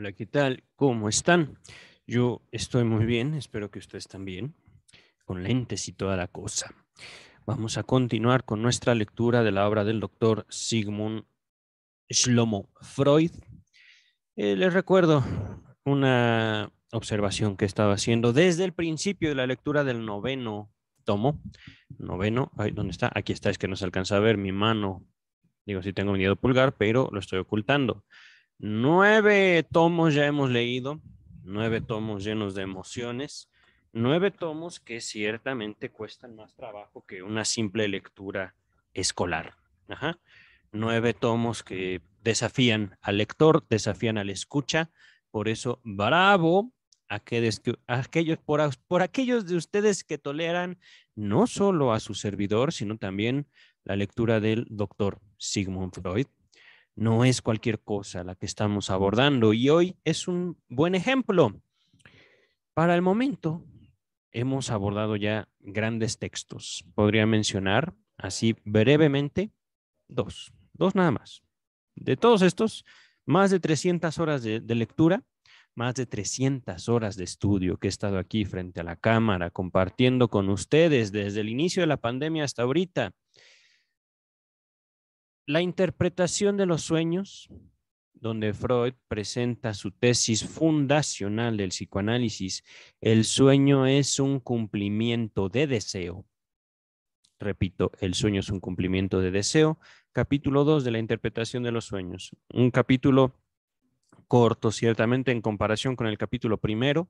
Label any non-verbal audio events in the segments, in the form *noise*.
Hola, ¿qué tal? ¿Cómo están? Yo estoy muy bien, espero que ustedes también, con lentes y toda la cosa. Vamos a continuar con nuestra lectura de la obra del doctor Sigmund Schlomo Freud. Eh, les recuerdo una observación que estaba haciendo desde el principio de la lectura del noveno tomo. Noveno, ¿dónde está? Aquí está, es que no se alcanza a ver mi mano. Digo, sí tengo mi dedo pulgar, pero lo estoy ocultando. Nueve tomos ya hemos leído, nueve tomos llenos de emociones, nueve tomos que ciertamente cuestan más trabajo que una simple lectura escolar. Nueve tomos que desafían al lector, desafían al escucha. Por eso, bravo a, aquellos, por, por aquellos de ustedes que toleran no solo a su servidor, sino también la lectura del doctor Sigmund Freud, no es cualquier cosa la que estamos abordando y hoy es un buen ejemplo. Para el momento, hemos abordado ya grandes textos. Podría mencionar así brevemente dos, dos nada más. De todos estos, más de 300 horas de, lectura, más de 300 horas de estudio que he estado aquí frente a la cámara compartiendo con ustedes desde el inicio de la pandemia hasta ahorita. La interpretación de los sueños, donde Freud presenta su tesis fundacional del psicoanálisis, el sueño es un cumplimiento de deseo. Repito, el sueño es un cumplimiento de deseo. Capítulo 2 de la interpretación de los sueños. Un capítulo corto, ciertamente, en comparación con el capítulo primero,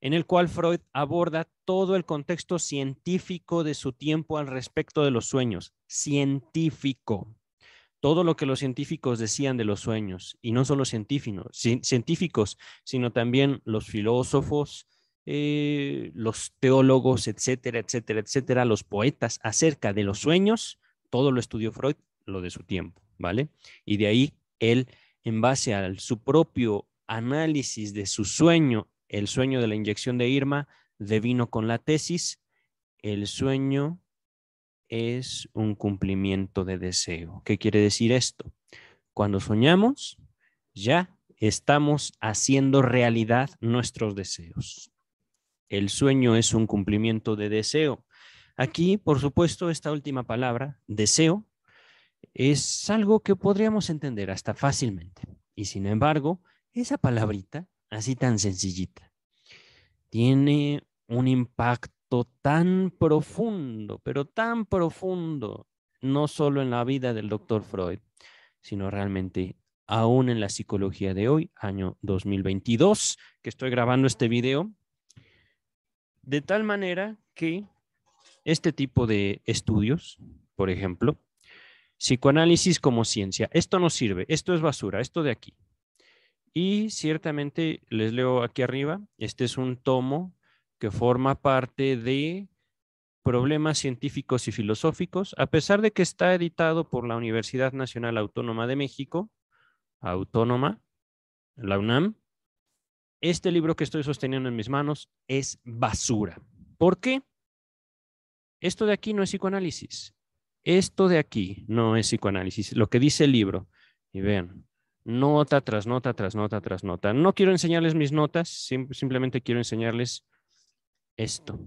en el cual Freud aborda todo el contexto científico de su tiempo al respecto de los sueños. Científico todo lo que los científicos decían de los sueños, y no solo científicos, sino también los filósofos, eh, los teólogos, etcétera, etcétera, etcétera, los poetas acerca de los sueños, todo lo estudió Freud, lo de su tiempo, ¿vale? Y de ahí él, en base a su propio análisis de su sueño, el sueño de la inyección de Irma, devino con la tesis, el sueño es un cumplimiento de deseo. ¿Qué quiere decir esto? Cuando soñamos, ya estamos haciendo realidad nuestros deseos. El sueño es un cumplimiento de deseo. Aquí, por supuesto, esta última palabra, deseo, es algo que podríamos entender hasta fácilmente. Y sin embargo, esa palabrita, así tan sencillita, tiene un impacto tan profundo, pero tan profundo, no solo en la vida del doctor Freud, sino realmente aún en la psicología de hoy, año 2022, que estoy grabando este video, de tal manera que este tipo de estudios, por ejemplo, psicoanálisis como ciencia, esto no sirve, esto es basura, esto de aquí. Y ciertamente les leo aquí arriba, este es un tomo que forma parte de Problemas Científicos y Filosóficos, a pesar de que está editado por la Universidad Nacional Autónoma de México, Autónoma, la UNAM. Este libro que estoy sosteniendo en mis manos es basura. ¿Por qué? Esto de aquí no es psicoanálisis. Esto de aquí no es psicoanálisis. Lo que dice el libro, y vean, nota tras nota, tras nota, tras nota. No quiero enseñarles mis notas, simplemente quiero enseñarles esto.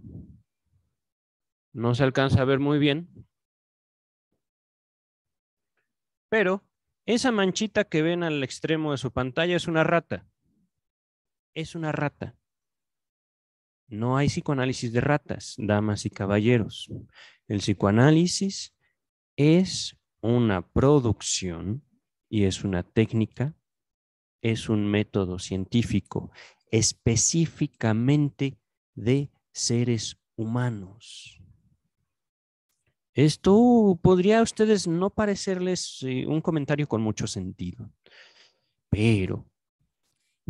No se alcanza a ver muy bien, pero esa manchita que ven al extremo de su pantalla es una rata. Es una rata. No hay psicoanálisis de ratas, damas y caballeros. El psicoanálisis es una producción y es una técnica, es un método científico específicamente de seres humanos. Esto podría a ustedes no parecerles eh, un comentario con mucho sentido, pero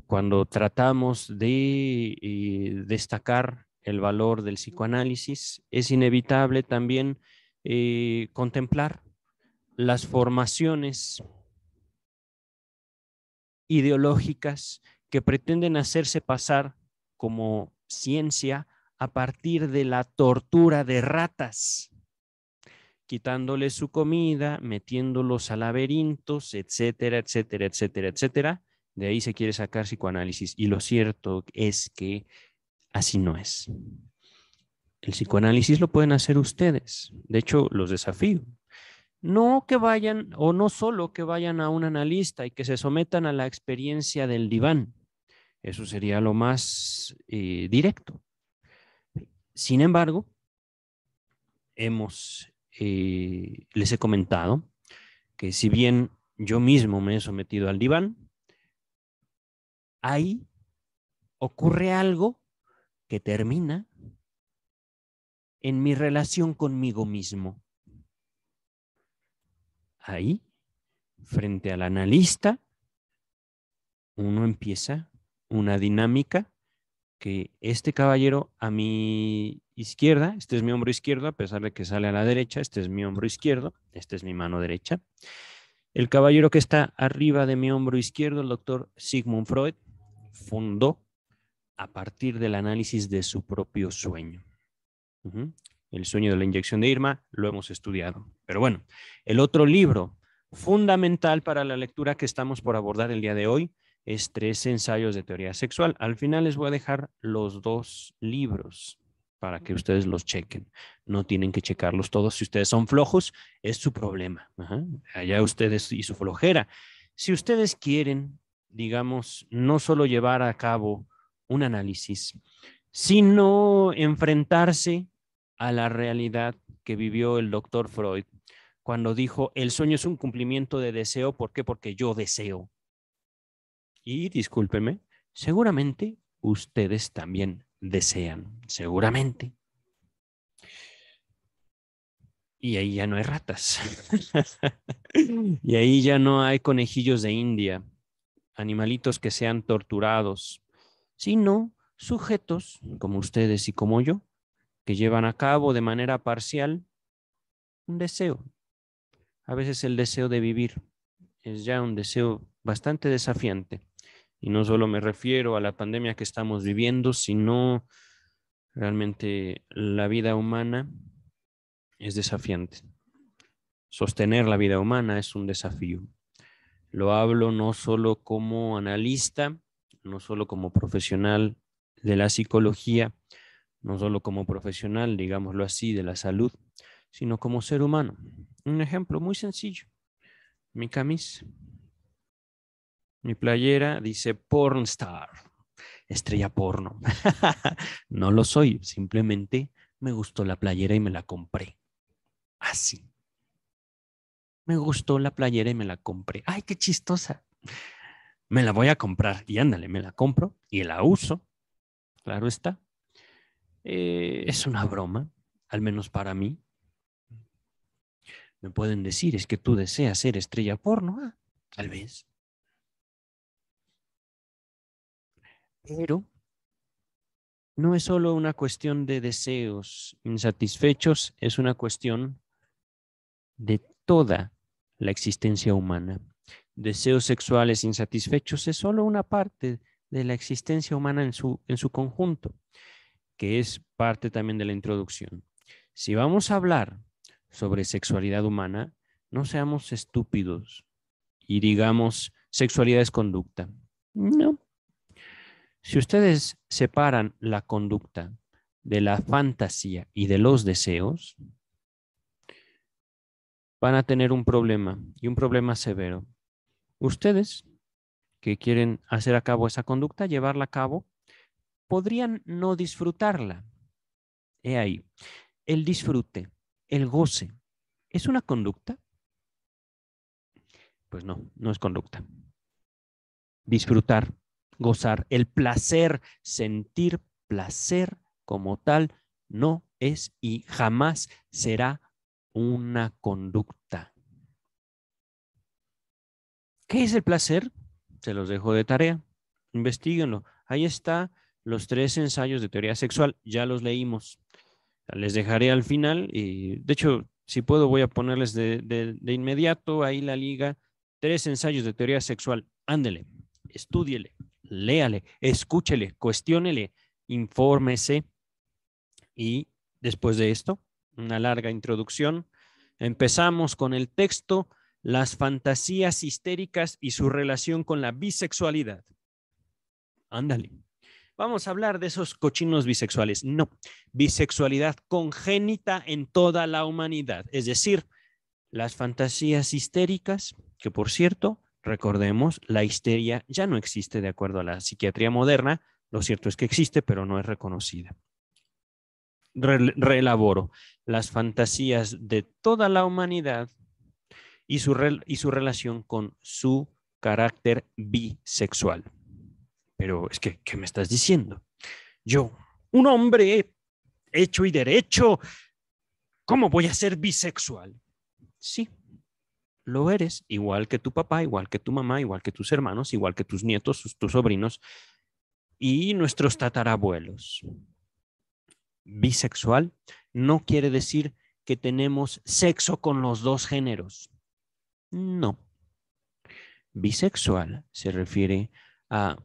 cuando tratamos de eh, destacar el valor del psicoanálisis, es inevitable también eh, contemplar las formaciones ideológicas que pretenden hacerse pasar como ciencia a partir de la tortura de ratas, quitándoles su comida, metiéndolos a laberintos, etcétera, etcétera, etcétera, etcétera. De ahí se quiere sacar psicoanálisis y lo cierto es que así no es. El psicoanálisis lo pueden hacer ustedes. De hecho, los desafío. No que vayan, o no solo que vayan a un analista y que se sometan a la experiencia del diván. Eso sería lo más eh, directo. Sin embargo, eh, les he comentado que si bien yo mismo me he sometido al diván, ahí ocurre algo que termina en mi relación conmigo mismo. Ahí, frente al analista, uno empieza una dinámica que este caballero a mi izquierda, este es mi hombro izquierdo, a pesar de que sale a la derecha, este es mi hombro izquierdo, esta es mi mano derecha. El caballero que está arriba de mi hombro izquierdo, el doctor Sigmund Freud, fundó a partir del análisis de su propio sueño. El sueño de la inyección de Irma lo hemos estudiado. Pero bueno, el otro libro fundamental para la lectura que estamos por abordar el día de hoy es tres ensayos de teoría sexual. Al final les voy a dejar los dos libros para que ustedes los chequen. No tienen que checarlos todos. Si ustedes son flojos, es su problema. Allá ustedes y su flojera. Si ustedes quieren, digamos, no solo llevar a cabo un análisis, sino enfrentarse a la realidad que vivió el doctor Freud cuando dijo, el sueño es un cumplimiento de deseo. ¿Por qué? Porque yo deseo. Y discúlpeme, seguramente ustedes también desean, seguramente. Y ahí ya no hay ratas. *laughs* y ahí ya no hay conejillos de India, animalitos que sean torturados, sino sujetos como ustedes y como yo, que llevan a cabo de manera parcial un deseo. A veces el deseo de vivir es ya un deseo bastante desafiante y no solo me refiero a la pandemia que estamos viviendo, sino realmente la vida humana es desafiante. Sostener la vida humana es un desafío. Lo hablo no solo como analista, no solo como profesional de la psicología, no solo como profesional, digámoslo así, de la salud, sino como ser humano. Un ejemplo muy sencillo, mi camisa. Mi playera dice pornstar, estrella porno. *laughs* no lo soy, simplemente me gustó la playera y me la compré. Así. Me gustó la playera y me la compré. ¡Ay, qué chistosa! Me la voy a comprar y ándale, me la compro y la uso. Claro está. Eh, es una broma, al menos para mí. Me pueden decir, es que tú deseas ser estrella porno. Ah, tal vez. Pero no es solo una cuestión de deseos insatisfechos, es una cuestión de toda la existencia humana. Deseos sexuales insatisfechos es solo una parte de la existencia humana en su, en su conjunto, que es parte también de la introducción. Si vamos a hablar sobre sexualidad humana, no seamos estúpidos y digamos sexualidad es conducta. No, si ustedes separan la conducta de la fantasía y de los deseos, van a tener un problema y un problema severo. Ustedes que quieren hacer a cabo esa conducta, llevarla a cabo, podrían no disfrutarla. He ahí, el disfrute, el goce, ¿es una conducta? Pues no, no es conducta. Disfrutar gozar. El placer, sentir placer como tal, no es y jamás será una conducta. ¿Qué es el placer? Se los dejo de tarea. Investíguenlo. Ahí está los tres ensayos de teoría sexual. Ya los leímos. Les dejaré al final y de hecho, si puedo, voy a ponerles de, inmediato ahí la liga. Tres ensayos de teoría sexual. Ándele, estudiele, léale, escúchele, cuestiónele, infórmese y después de esto, una larga introducción, empezamos con el texto Las fantasías histéricas y su relación con la bisexualidad. Ándale. Vamos a hablar de esos cochinos bisexuales. No, bisexualidad congénita en toda la humanidad, es decir, las fantasías histéricas, que por cierto, Recordemos, la histeria ya no existe de acuerdo a la psiquiatría moderna. Lo cierto es que existe, pero no es reconocida. Relaboro Las fantasías de toda la humanidad y su, y su relación con su carácter bisexual. Pero es que, ¿qué me estás diciendo? Yo, un hombre hecho y derecho, ¿cómo voy a ser bisexual? Sí, lo eres, igual que tu papá, igual que tu mamá, igual que tus hermanos, igual que tus nietos, tus sobrinos y nuestros tatarabuelos. Bisexual no quiere decir que tenemos sexo con los dos géneros. No. Bisexual se refiere a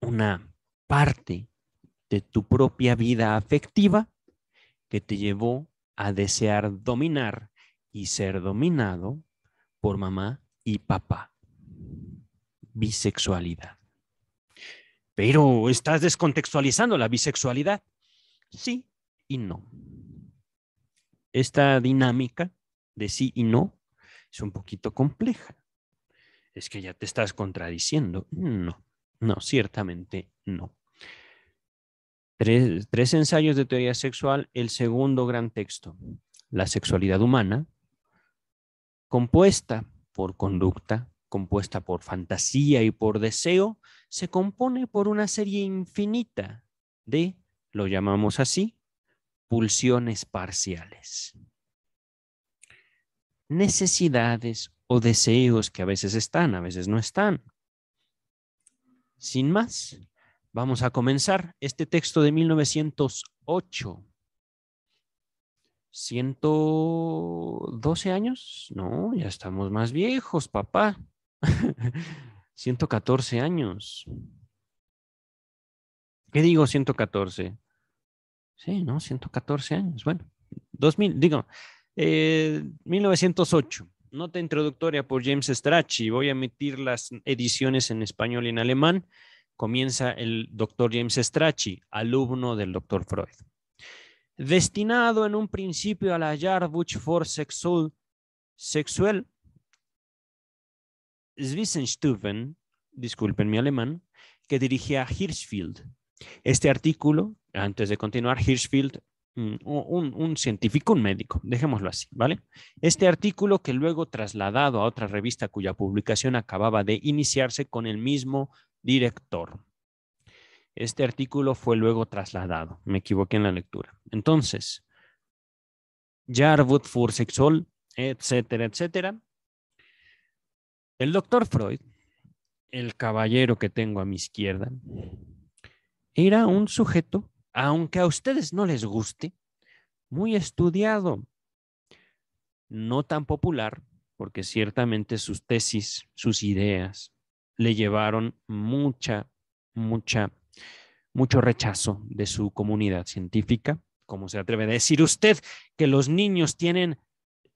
una parte de tu propia vida afectiva que te llevó a desear dominar y ser dominado por mamá y papá. Bisexualidad. Pero estás descontextualizando la bisexualidad. Sí y no. Esta dinámica de sí y no es un poquito compleja. Es que ya te estás contradiciendo. No, no, ciertamente no. Tres, ensayos de teoría sexual, el segundo gran texto, La sexualidad humana, compuesta por conducta, compuesta por fantasía y por deseo, se compone por una serie infinita de, lo llamamos así, pulsiones parciales. Necesidades o deseos que a veces están, a veces no están. Sin más, vamos a comenzar este texto de 1908 112 años. No, ya estamos más viejos, papá. 114 *laughs* años. ¿Qué digo 114? Sí, ¿no? 114 años. Bueno, 2000, digo, 1908. Eh, Nota introductoria por James Strachey. Voy a emitir las ediciones en español y en alemán. Comienza el doctor James Strachey, alumno del doctor Freud destinado en un principio a la Jarbuch for sexual, sexual disculpen mi alemán, que dirigía Hirschfeld. Este artículo, antes de continuar, Hirschfeld, mm, un, científico, un médico, dejémoslo así, ¿vale? Este artículo que luego trasladado a otra revista cuya publicación acababa de iniciarse con el mismo director. Este artículo fue luego trasladado. Me equivoqué en la lectura. Entonces, Jarwood Fursexol, etcétera, etcétera. El doctor Freud, el caballero que tengo a mi izquierda, era un sujeto, aunque a ustedes no les guste, muy estudiado, no tan popular, porque ciertamente sus tesis, sus ideas, le llevaron mucha, mucha mucho rechazo de su comunidad científica. ¿Cómo se atreve a decir usted que los niños tienen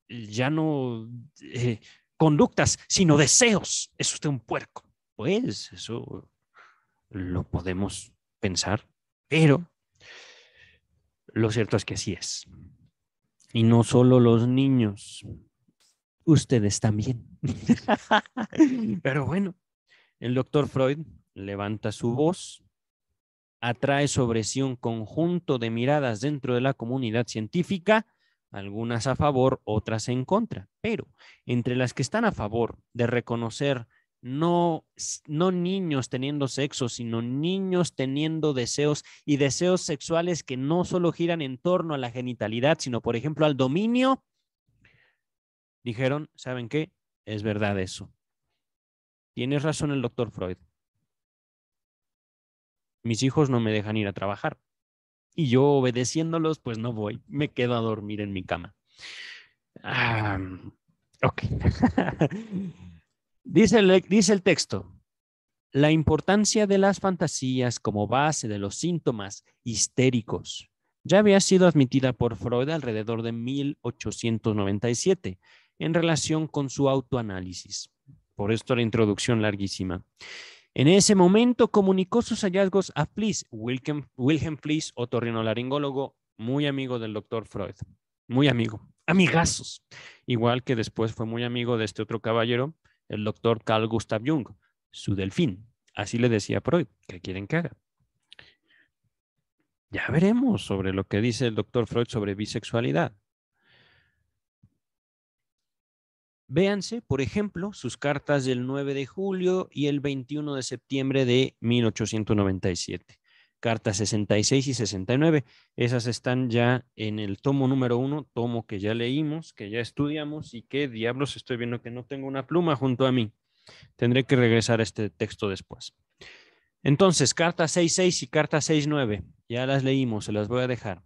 ya no eh, conductas, sino deseos? Es usted un puerco. Pues eso lo podemos pensar, pero lo cierto es que así es. Y no solo los niños, ustedes también. *laughs* pero bueno, el doctor Freud levanta su voz atrae sobre sí un conjunto de miradas dentro de la comunidad científica, algunas a favor, otras en contra, pero entre las que están a favor de reconocer no, no niños teniendo sexo, sino niños teniendo deseos y deseos sexuales que no solo giran en torno a la genitalidad, sino, por ejemplo, al dominio, dijeron, ¿saben qué? Es verdad eso. Tienes razón el doctor Freud mis hijos no me dejan ir a trabajar. Y yo obedeciéndolos, pues no voy, me quedo a dormir en mi cama. Ah, ok. *laughs* dice, el, dice el texto, la importancia de las fantasías como base de los síntomas histéricos ya había sido admitida por Freud alrededor de 1897 en relación con su autoanálisis. Por esto la introducción larguísima. En ese momento comunicó sus hallazgos a Fliss, Wilhelm, Wilhelm Fliss, otorrinolaringólogo, muy amigo del doctor Freud, muy amigo, amigazos. Igual que después fue muy amigo de este otro caballero, el doctor Carl Gustav Jung, su delfín. Así le decía Freud, ¿qué quieren que haga? Ya veremos sobre lo que dice el doctor Freud sobre bisexualidad. Véanse, por ejemplo, sus cartas del 9 de julio y el 21 de septiembre de 1897, cartas 66 y 69. Esas están ya en el tomo número 1, tomo que ya leímos, que ya estudiamos y que diablos estoy viendo que no tengo una pluma junto a mí. Tendré que regresar a este texto después. Entonces, cartas 66 y carta 69, ya las leímos, se las voy a dejar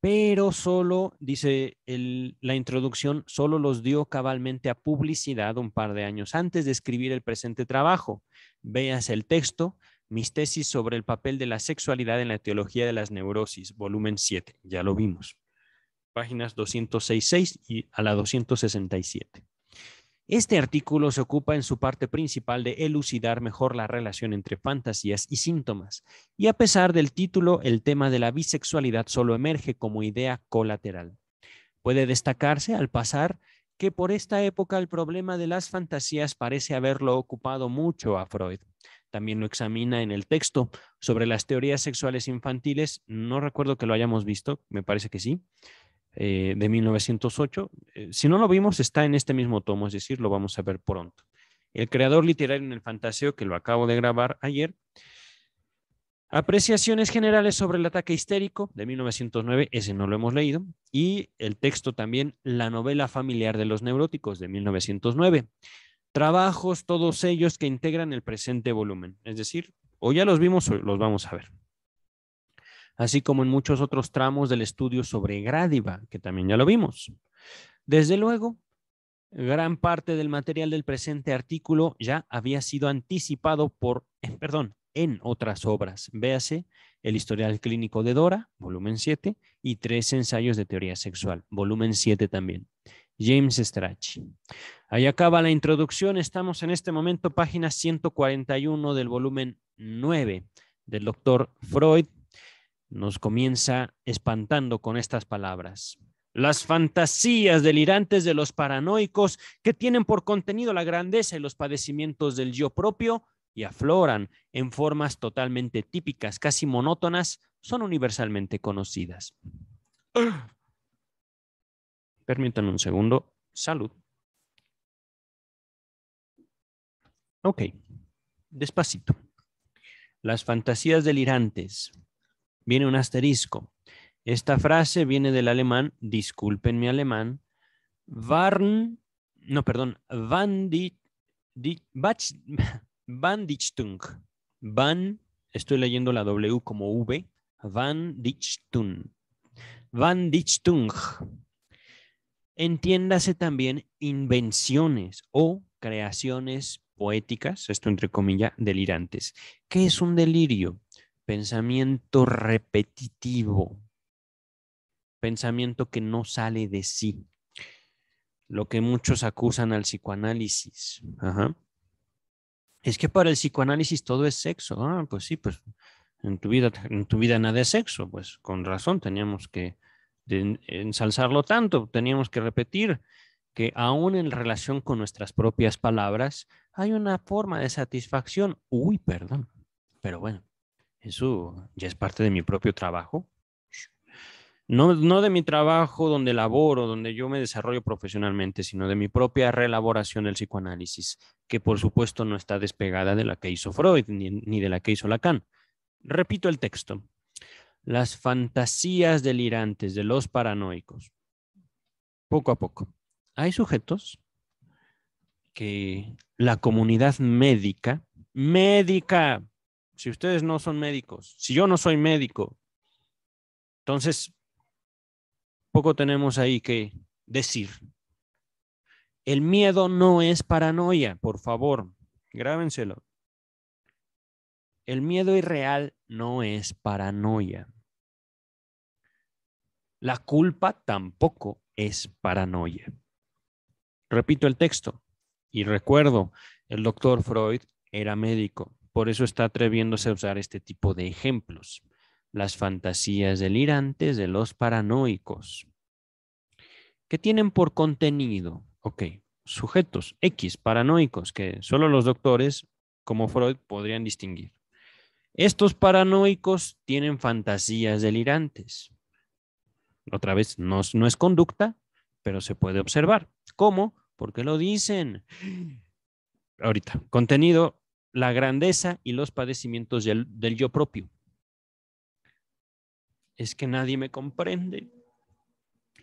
pero solo, dice la introducción, solo los dio cabalmente a publicidad un par de años antes de escribir el presente trabajo. Veas el texto, mis tesis sobre el papel de la sexualidad en la teología de las neurosis, volumen 7, ya lo vimos. Páginas 266 y a la 267. Este artículo se ocupa en su parte principal de elucidar mejor la relación entre fantasías y síntomas, y a pesar del título, el tema de la bisexualidad solo emerge como idea colateral. Puede destacarse al pasar que por esta época el problema de las fantasías parece haberlo ocupado mucho a Freud. También lo examina en el texto sobre las teorías sexuales infantiles. No recuerdo que lo hayamos visto, me parece que sí. Eh, de 1908. Eh, si no lo vimos, está en este mismo tomo, es decir, lo vamos a ver pronto. El creador literario en el fantaseo, que lo acabo de grabar ayer. Apreciaciones generales sobre el ataque histérico de 1909, ese no lo hemos leído. Y el texto también, La novela familiar de los neuróticos de 1909. Trabajos, todos ellos que integran el presente volumen. Es decir, o ya los vimos o los vamos a ver así como en muchos otros tramos del estudio sobre Grádiva, que también ya lo vimos. Desde luego, gran parte del material del presente artículo ya había sido anticipado por, perdón, en otras obras. Véase el historial clínico de Dora, volumen 7, y tres ensayos de teoría sexual, volumen 7 también. James Strach. Ahí acaba la introducción. Estamos en este momento, página 141 del volumen 9 del doctor Freud, nos comienza espantando con estas palabras. Las fantasías delirantes de los paranoicos que tienen por contenido la grandeza y los padecimientos del yo propio y afloran en formas totalmente típicas, casi monótonas, son universalmente conocidas. *clears throat* Permítanme un segundo. Salud. Ok, despacito. Las fantasías delirantes viene un asterisco. Esta frase viene del alemán, disculpen mi alemán, van no, perdón, van di, Van, *laughs* estoy leyendo la W como V, van van Dichtung. Entiéndase también invenciones o creaciones poéticas, esto entre comillas, delirantes. ¿Qué es un delirio? pensamiento repetitivo, pensamiento que no sale de sí, lo que muchos acusan al psicoanálisis. Es que para el psicoanálisis todo es sexo. Ah, pues sí, pues en tu vida, en tu vida nada es sexo, pues con razón teníamos que ensalzarlo tanto, teníamos que repetir que aún en relación con nuestras propias palabras hay una forma de satisfacción. Uy, perdón, pero bueno. Eso ya es parte de mi propio trabajo. No, de mi trabajo donde laboro, donde yo me desarrollo profesionalmente, sino de mi propia reelaboración del psicoanálisis, que por supuesto no está despegada de la que hizo Freud ni, ni de la que hizo Lacan. Repito el texto. Las fantasías delirantes de los paranoicos. Poco a poco. Hay sujetos que la comunidad médica, médica, si ustedes no son médicos, si yo no soy médico, entonces poco tenemos ahí que decir. El miedo no es paranoia, por favor, grábenselo. El miedo irreal no es paranoia. La culpa tampoco es paranoia. Repito el texto y recuerdo, el doctor Freud era médico. Por eso está atreviéndose a usar este tipo de ejemplos, las fantasías delirantes de los paranoicos. ¿Qué tienen por contenido? Ok, sujetos X, paranoicos, que solo los doctores, como Freud, podrían distinguir. Estos paranoicos tienen fantasías delirantes. Otra vez, no, es conducta, pero se puede observar. ¿Cómo? Porque lo dicen. Ahorita, contenido, la grandeza y los padecimientos del, yo propio. Es que nadie me comprende.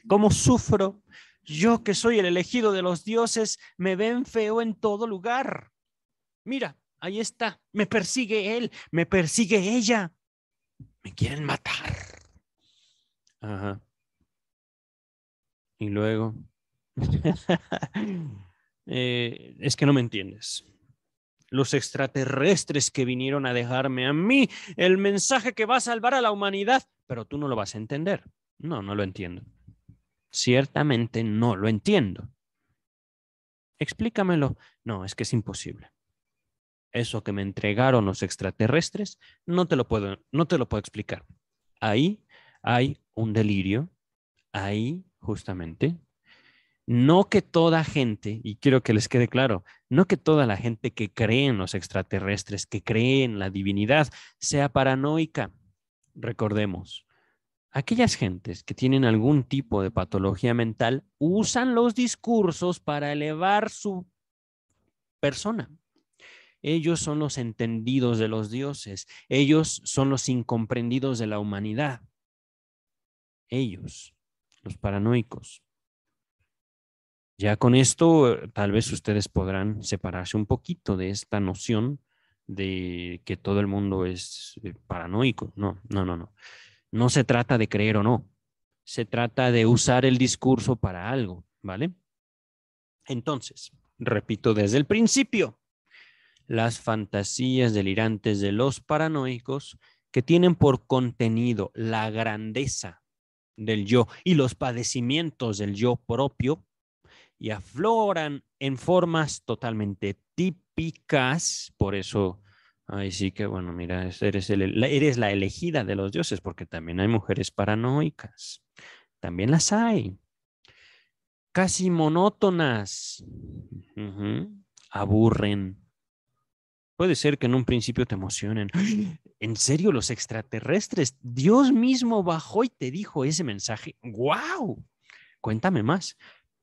¿Cómo sufro? Yo que soy el elegido de los dioses, me ven feo en todo lugar. Mira, ahí está, me persigue él, me persigue ella, me quieren matar. Ajá. Y luego, *laughs* eh, es que no me entiendes los extraterrestres que vinieron a dejarme a mí el mensaje que va a salvar a la humanidad, pero tú no lo vas a entender. No, no lo entiendo. Ciertamente no lo entiendo. Explícamelo. No, es que es imposible. Eso que me entregaron los extraterrestres, no te lo puedo, no te lo puedo explicar. Ahí hay un delirio, ahí justamente no que toda gente, y quiero que les quede claro, no que toda la gente que cree en los extraterrestres, que cree en la divinidad, sea paranoica. Recordemos, aquellas gentes que tienen algún tipo de patología mental usan los discursos para elevar su persona. Ellos son los entendidos de los dioses, ellos son los incomprendidos de la humanidad. Ellos, los paranoicos, ya con esto, eh, tal vez ustedes podrán separarse un poquito de esta noción de que todo el mundo es eh, paranoico. No, no, no, no. No se trata de creer o no. Se trata de usar el discurso para algo, ¿vale? Entonces, repito desde el principio, las fantasías delirantes de los paranoicos que tienen por contenido la grandeza del yo y los padecimientos del yo propio y afloran en formas totalmente típicas, por eso Ay, sí que bueno, mira, eres, la elegida de los dioses, porque también hay mujeres paranoicas. También las hay. Casi monótonas. Aburren. Puede ser que en un principio te emocionen. *gasps* ¿En serio los extraterrestres? Dios mismo bajó y te dijo ese mensaje. ¡Wow! Cuéntame más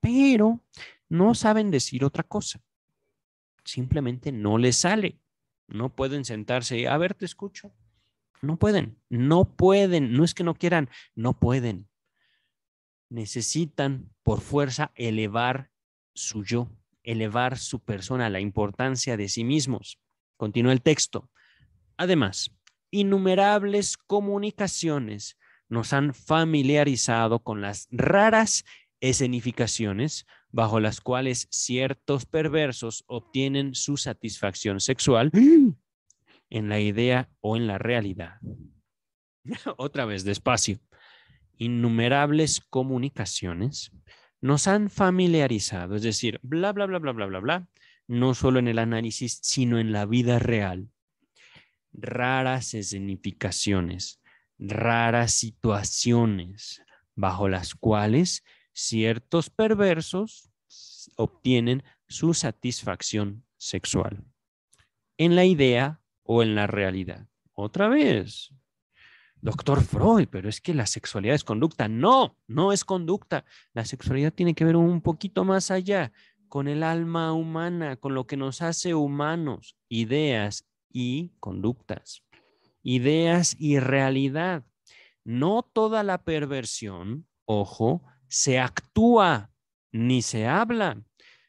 pero no saben decir otra cosa. Simplemente no les sale. No pueden sentarse y, a ver, te escucho. No pueden, no pueden, no es que no quieran, no pueden. Necesitan por fuerza elevar su yo, elevar su persona, la importancia de sí mismos. Continúa el texto. Además, innumerables comunicaciones nos han familiarizado con las raras escenificaciones bajo las cuales ciertos perversos obtienen su satisfacción sexual en la idea o en la realidad. *laughs* Otra vez, despacio. Innumerables comunicaciones nos han familiarizado, es decir, bla, bla, bla, bla, bla, bla, bla, no solo en el análisis, sino en la vida real. Raras escenificaciones, raras situaciones bajo las cuales ciertos perversos obtienen su satisfacción sexual en la idea o en la realidad. Otra vez, doctor Freud, pero es que la sexualidad es conducta. No, no es conducta. La sexualidad tiene que ver un poquito más allá con el alma humana, con lo que nos hace humanos, ideas y conductas, ideas y realidad. No toda la perversión, ojo, se actúa ni se habla.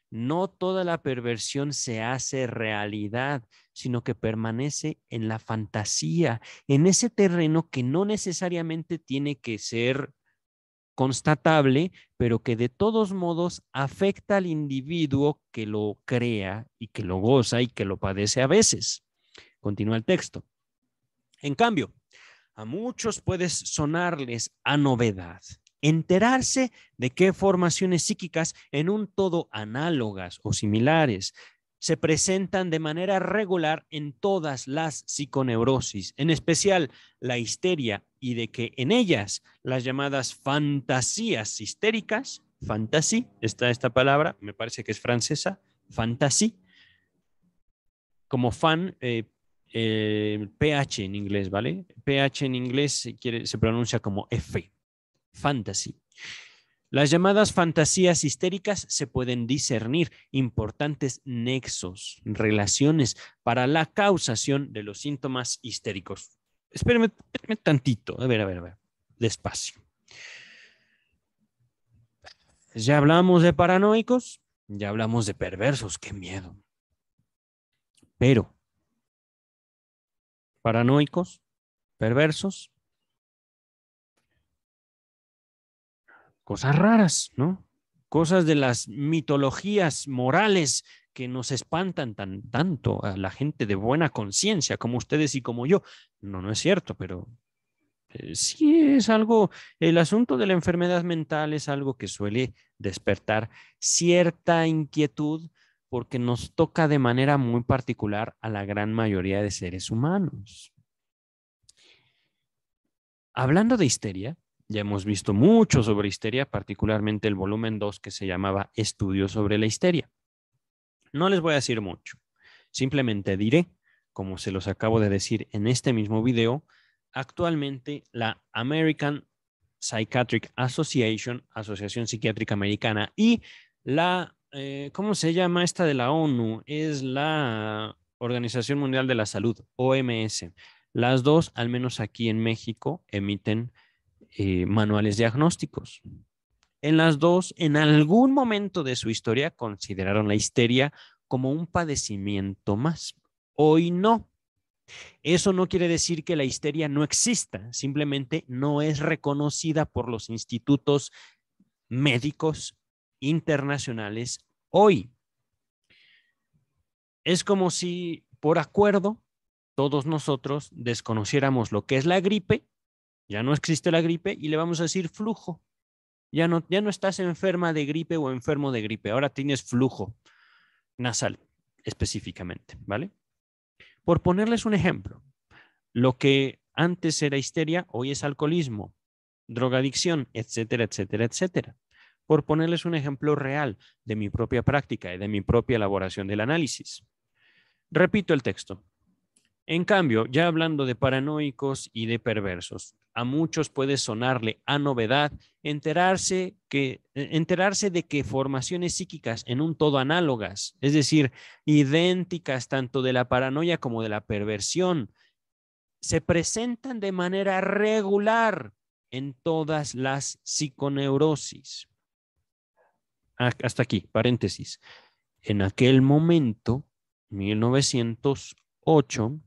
No toda la perversión se hace realidad, sino que permanece en la fantasía, en ese terreno que no necesariamente tiene que ser constatable, pero que de todos modos afecta al individuo que lo crea y que lo goza y que lo padece a veces. Continúa el texto. En cambio, a muchos puedes sonarles a novedad, enterarse de qué formaciones psíquicas en un todo análogas o similares se presentan de manera regular en todas las psiconeurosis, en especial la histeria, y de que en ellas las llamadas fantasías histéricas, fantasy, está esta palabra, me parece que es francesa, fantasy, como fan, ph eh, eh, en inglés, ¿vale? Ph en inglés se, se pronuncia como F, fantasy. Las llamadas fantasías histéricas se pueden discernir importantes nexos, relaciones para la causación de los síntomas histéricos. Espérame, tantito, a ver, a ver, a ver, despacio. Ya hablamos de paranoicos, ya hablamos de perversos, qué miedo. Pero, paranoicos, perversos, cosas raras, ¿no? Cosas de las mitologías morales que nos espantan tan, tanto a la gente de buena conciencia como ustedes y como yo. No, no es cierto, pero eh, sí es algo, el asunto de la enfermedad mental es algo que suele despertar cierta inquietud porque nos toca de manera muy particular a la gran mayoría de seres humanos. Hablando de histeria, ya hemos visto mucho sobre histeria, particularmente el volumen 2 que se llamaba Estudios sobre la histeria. No les voy a decir mucho, simplemente diré, como se los acabo de decir en este mismo video, actualmente la American Psychiatric Association, Asociación Psiquiátrica Americana, y la, eh, ¿cómo se llama esta de la ONU? Es la Organización Mundial de la Salud, OMS. Las dos, al menos aquí en México, emiten eh, manuales diagnósticos. En las dos, en algún momento de su historia consideraron la histeria como un padecimiento más. Hoy no. Eso no quiere decir que la histeria no exista, simplemente no es reconocida por los institutos médicos internacionales hoy. Es como si por acuerdo todos nosotros desconociéramos lo que es la gripe ya no existe la gripe y le vamos a decir flujo. Ya no, ya no estás enferma de gripe o enfermo de gripe, ahora tienes flujo nasal específicamente, ¿vale? Por ponerles un ejemplo, lo que antes era histeria, hoy es alcoholismo, drogadicción, etcétera, etcétera, etcétera. Por ponerles un ejemplo real de mi propia práctica y de mi propia elaboración del análisis. Repito el texto. En cambio, ya hablando de paranoicos y de perversos, a muchos puede sonarle a novedad enterarse, que, e, enterarse de que formaciones psíquicas en un todo análogas, es decir, idénticas tanto de la paranoia como de la perversión, se presentan de manera regular en todas las psiconeurosis. Ah, hasta aquí, paréntesis. En aquel momento, 1908,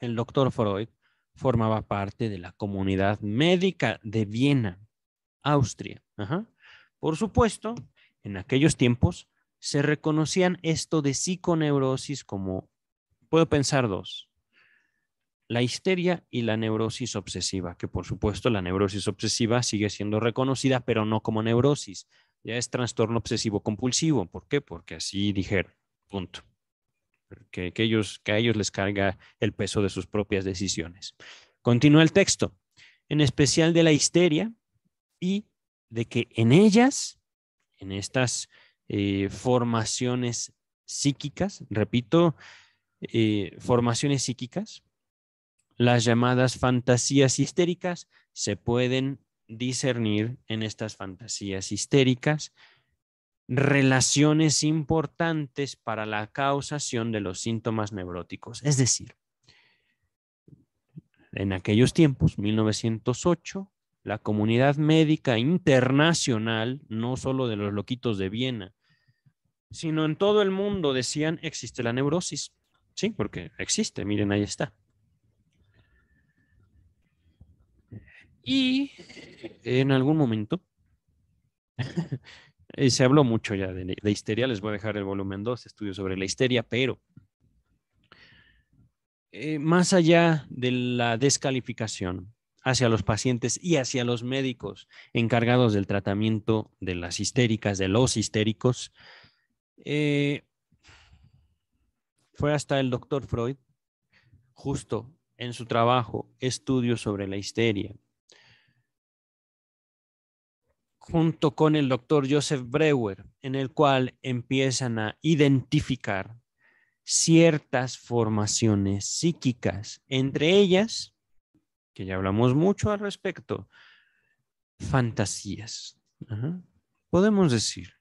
el doctor Freud formaba parte de la comunidad médica de Viena, Austria. Por supuesto, en aquellos tiempos se reconocían esto de psiconeurosis como, puedo pensar dos, la histeria y la neurosis obsesiva, que por supuesto la neurosis obsesiva sigue siendo reconocida, pero no como neurosis, ya es trastorno obsesivo compulsivo. ¿Por qué? Porque así dijeron, punto que, a ellos les carga el peso de sus propias decisiones. Continúa el texto, en especial de la histeria y de que en ellas, en estas eh, formaciones psíquicas, repito, eh, formaciones psíquicas, las llamadas fantasías histéricas se pueden discernir en estas fantasías histéricas relaciones importantes para la causación de los síntomas neuróticos. Es decir, en aquellos tiempos, 1908, la comunidad médica internacional, no solo de los loquitos de Viena, sino en todo el mundo decían existe la neurosis. Sí, porque existe, miren, ahí está. Y en algún momento *laughs* se habló mucho ya de, histeria, les voy a dejar el volumen 2, estudio sobre la histeria, pero eh, más allá de la descalificación hacia los pacientes y hacia los médicos encargados del tratamiento de las histéricas, de los histéricos, eh, fue hasta el doctor Freud, justo en su trabajo, estudio sobre la histeria, junto con el doctor Joseph Breuer, en el cual empiezan a identificar ciertas formaciones psíquicas, entre ellas, que ya hablamos mucho al respecto, fantasías. Podemos decir,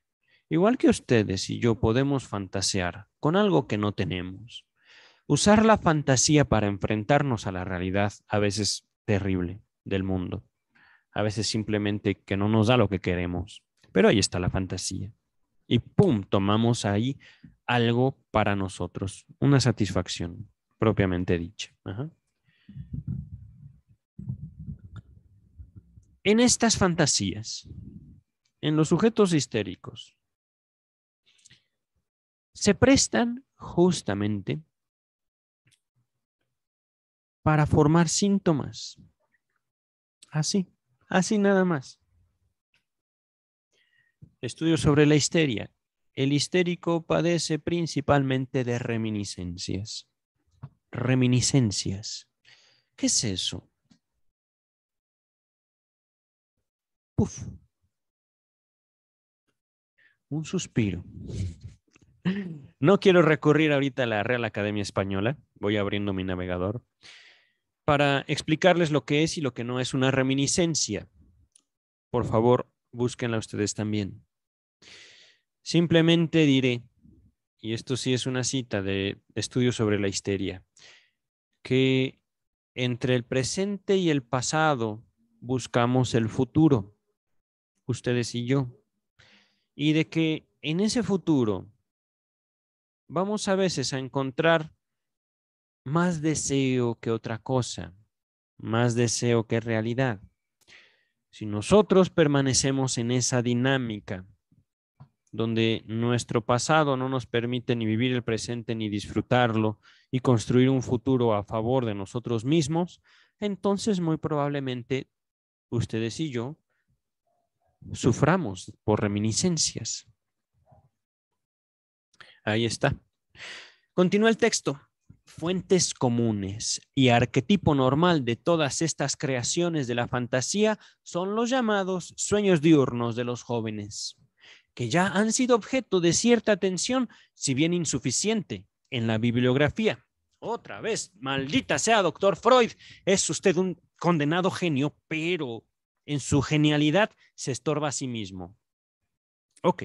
igual que ustedes y yo podemos fantasear con algo que no tenemos. Usar la fantasía para enfrentarnos a la realidad a veces terrible del mundo a veces simplemente que no nos da lo que queremos. Pero ahí está la fantasía. Y pum, tomamos ahí algo para nosotros, una satisfacción propiamente dicha. En estas fantasías, en los sujetos histéricos, se prestan justamente para formar síntomas. Así. Así nada más. Estudio sobre la histeria. El histérico padece principalmente de reminiscencias. Reminiscencias. ¿Qué es eso? Un suspiro. No quiero recurrir ahorita a la Real Academia Española. Voy abriendo mi navegador para explicarles lo que es y lo que no es una reminiscencia. Por favor, búsquenla ustedes también. Simplemente diré, y esto sí es una cita de estudio sobre la histeria, que entre el presente y el pasado buscamos el futuro, ustedes y yo, y de que en ese futuro vamos a veces a encontrar más deseo que otra cosa, más deseo que realidad. Si nosotros permanecemos en esa dinámica donde nuestro pasado no nos permite ni vivir el presente ni disfrutarlo y construir un futuro a favor de nosotros mismos, entonces muy probablemente ustedes y yo suframos por reminiscencias. Ahí está. Continúa el texto fuentes comunes y arquetipo normal de todas estas creaciones de la fantasía son los llamados sueños diurnos de los jóvenes, que ya han sido objeto de cierta atención, si bien insuficiente, en la bibliografía. Otra vez, maldita sea, doctor Freud, es usted un condenado genio, pero en su genialidad se estorba a sí mismo. Ok,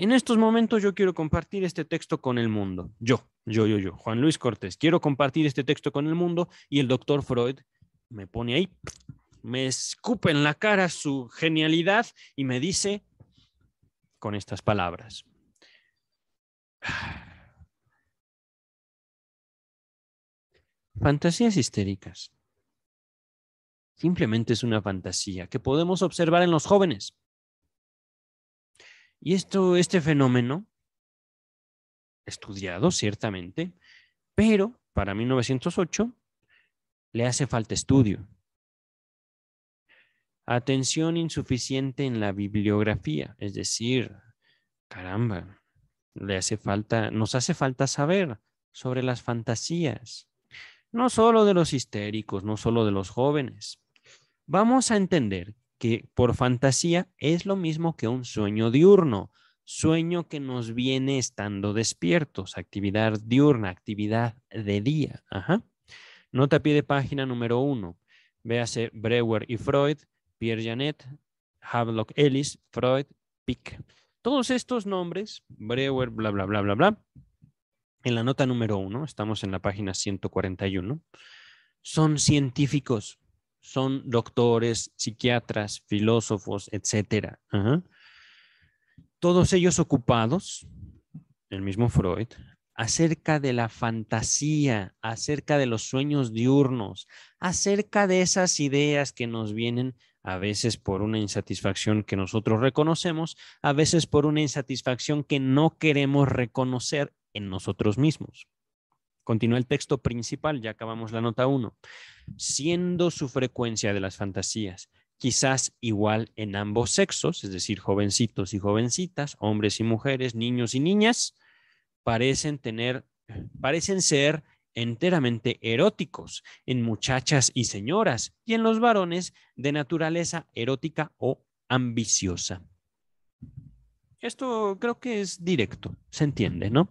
en estos momentos yo quiero compartir este texto con el mundo. Yo, yo, yo, yo, Juan Luis Cortés, quiero compartir este texto con el mundo y el doctor Freud me pone ahí, me escupe en la cara su genialidad y me dice con estas palabras. *sighs* Fantasías histéricas. Simplemente es una fantasía que podemos observar en los jóvenes y esto, este fenómeno, estudiado ciertamente, pero para 1908 le hace falta estudio. Atención insuficiente en la bibliografía, es decir, caramba, le hace falta, nos hace falta saber sobre las fantasías, no solo de los histéricos, no solo de los jóvenes. Vamos a entender que por fantasía es lo mismo que un sueño diurno, sueño que nos viene estando despiertos, actividad diurna, actividad de día. Ajá. Nota pide pie de página número uno. Véase Brewer y Freud, Pierre Janet, Havelock Ellis, Freud, Pick. Todos estos nombres, Brewer, bla, bla, bla, bla, bla, en la nota número uno, estamos en la página 141, son científicos son doctores, psiquiatras, filósofos, etc. Todos ellos ocupados, el mismo Freud, acerca de la fantasía, acerca de los sueños diurnos, acerca de esas ideas que nos vienen a veces por una insatisfacción que nosotros reconocemos, a veces por una insatisfacción que no queremos reconocer en nosotros mismos. Continúa el texto principal, ya acabamos la nota 1. Siendo su frecuencia de las fantasías quizás igual en ambos sexos, es decir, jovencitos y jovencitas, hombres y mujeres, niños y niñas, parecen tener, parecen ser enteramente eróticos en muchachas y señoras y en los varones de naturaleza erótica o ambiciosa. Esto creo que es directo, se entiende, ¿no?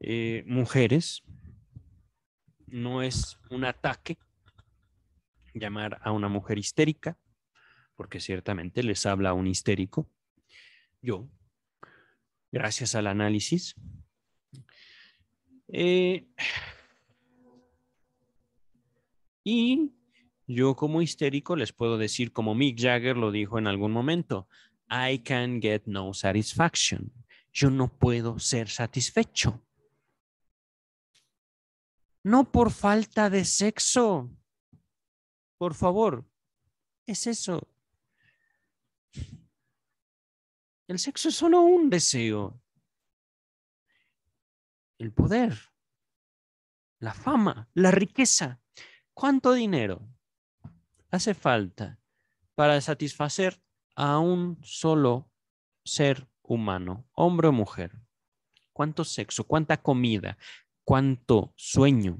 Eh, mujeres no es un ataque llamar a una mujer histérica, porque ciertamente les habla un histérico. Yo, gracias al análisis, eh, y yo como histérico les puedo decir, como Mick Jagger lo dijo en algún momento, I can get no satisfaction. Yo no puedo ser satisfecho no por falta de sexo. Por favor, es eso. El sexo es solo un deseo. El poder, la fama, la riqueza. ¿Cuánto dinero hace falta para satisfacer a un solo ser humano, hombre o mujer? ¿Cuánto sexo? ¿Cuánta comida? cuánto sueño.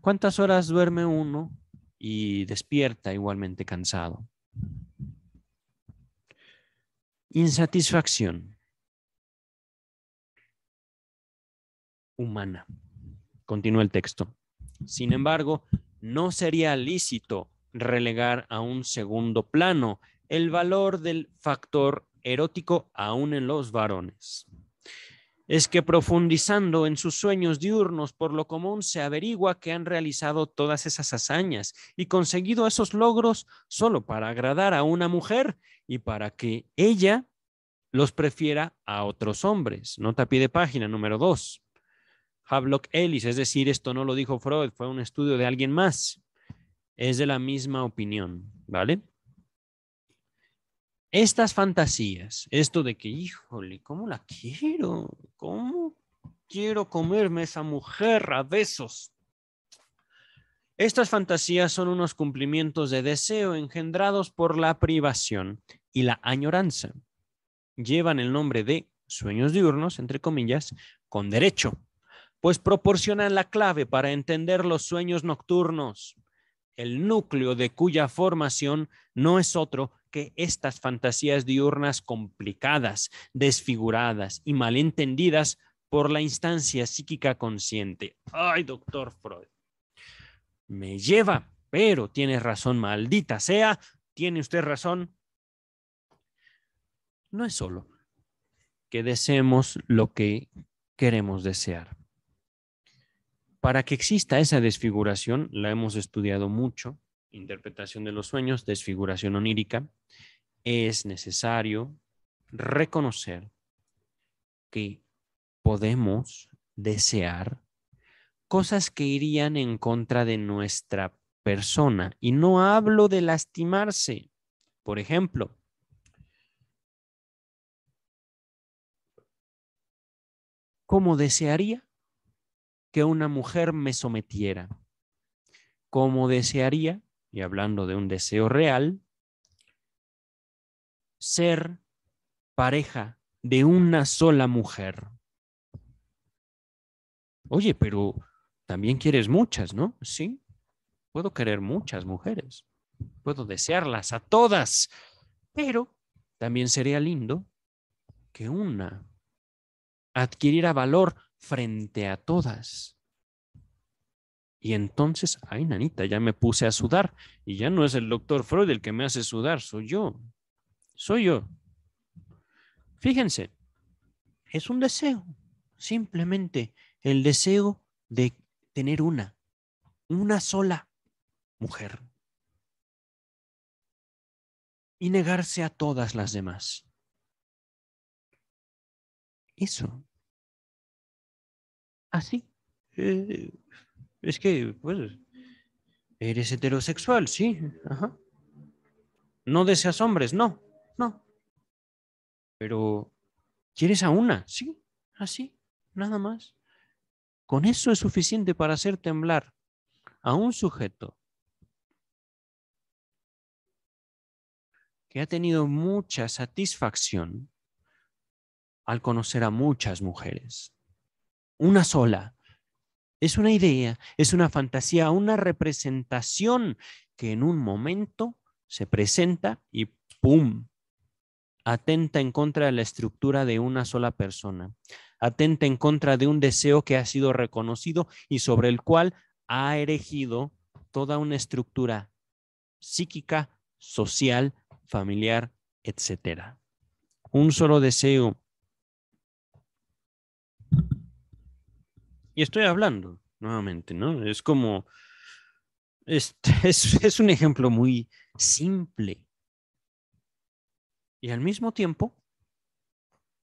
¿Cuántas horas duerme uno y despierta igualmente cansado? Insatisfacción humana. Continúa el texto. Sin embargo, no sería lícito relegar a un segundo plano el valor del factor erótico aún en los varones es que profundizando en sus sueños diurnos, por lo común se averigua que han realizado todas esas hazañas y conseguido esos logros solo para agradar a una mujer y para que ella los prefiera a otros hombres. Nota pide página número 2. Havelock Ellis, es decir, esto no lo dijo Freud, fue un estudio de alguien más. Es de la misma opinión, ¿vale? estas fantasías, esto de que, híjole, ¿cómo la quiero? ¿Cómo quiero comerme esa mujer a besos? Estas fantasías son unos cumplimientos de deseo engendrados por la privación y la añoranza. Llevan el nombre de sueños diurnos, entre comillas, con derecho, pues proporcionan la clave para entender los sueños nocturnos, el núcleo de cuya formación no es otro estas fantasías diurnas complicadas, desfiguradas y malentendidas por la instancia psíquica consciente. Ay, doctor Freud. Me lleva, pero tiene razón, maldita sea, tiene usted razón. No es solo que deseemos lo que queremos desear. Para que exista esa desfiguración, la hemos estudiado mucho, interpretación de los sueños, desfiguración onírica, es necesario reconocer que podemos desear cosas que irían en contra de nuestra persona. Y no hablo de lastimarse. Por ejemplo, ¿cómo desearía que una mujer me sometiera? ¿Cómo desearía y hablando de un deseo real, ser pareja de una sola mujer. Oye, pero también quieres muchas, ¿no? Sí, puedo querer muchas mujeres, puedo desearlas a todas, pero también sería lindo que una adquiriera valor frente a todas y entonces, ay, nanita, ya me puse a sudar. Y ya no es el doctor Freud el que me hace sudar, soy yo. Soy yo. Fíjense, es un deseo, simplemente el deseo de tener una, una sola mujer. Y negarse a todas las demás. Eso. Así. Eh, es que, pues, eres heterosexual, sí, ajá. No deseas hombres, no, no. Pero quieres a una, sí, así, nada más. Con eso es suficiente para hacer temblar a un sujeto que ha tenido mucha satisfacción al conocer a muchas mujeres. Una sola, es una idea, es una fantasía, una representación que en un momento se presenta y ¡pum! Atenta en contra de la estructura de una sola persona, atenta en contra de un deseo que ha sido reconocido y sobre el cual ha erigido toda una estructura psíquica, social, familiar, etcétera. Un solo deseo Y estoy hablando nuevamente, ¿no? Es como, *laughs* es, un ejemplo muy simple. Y al mismo tiempo,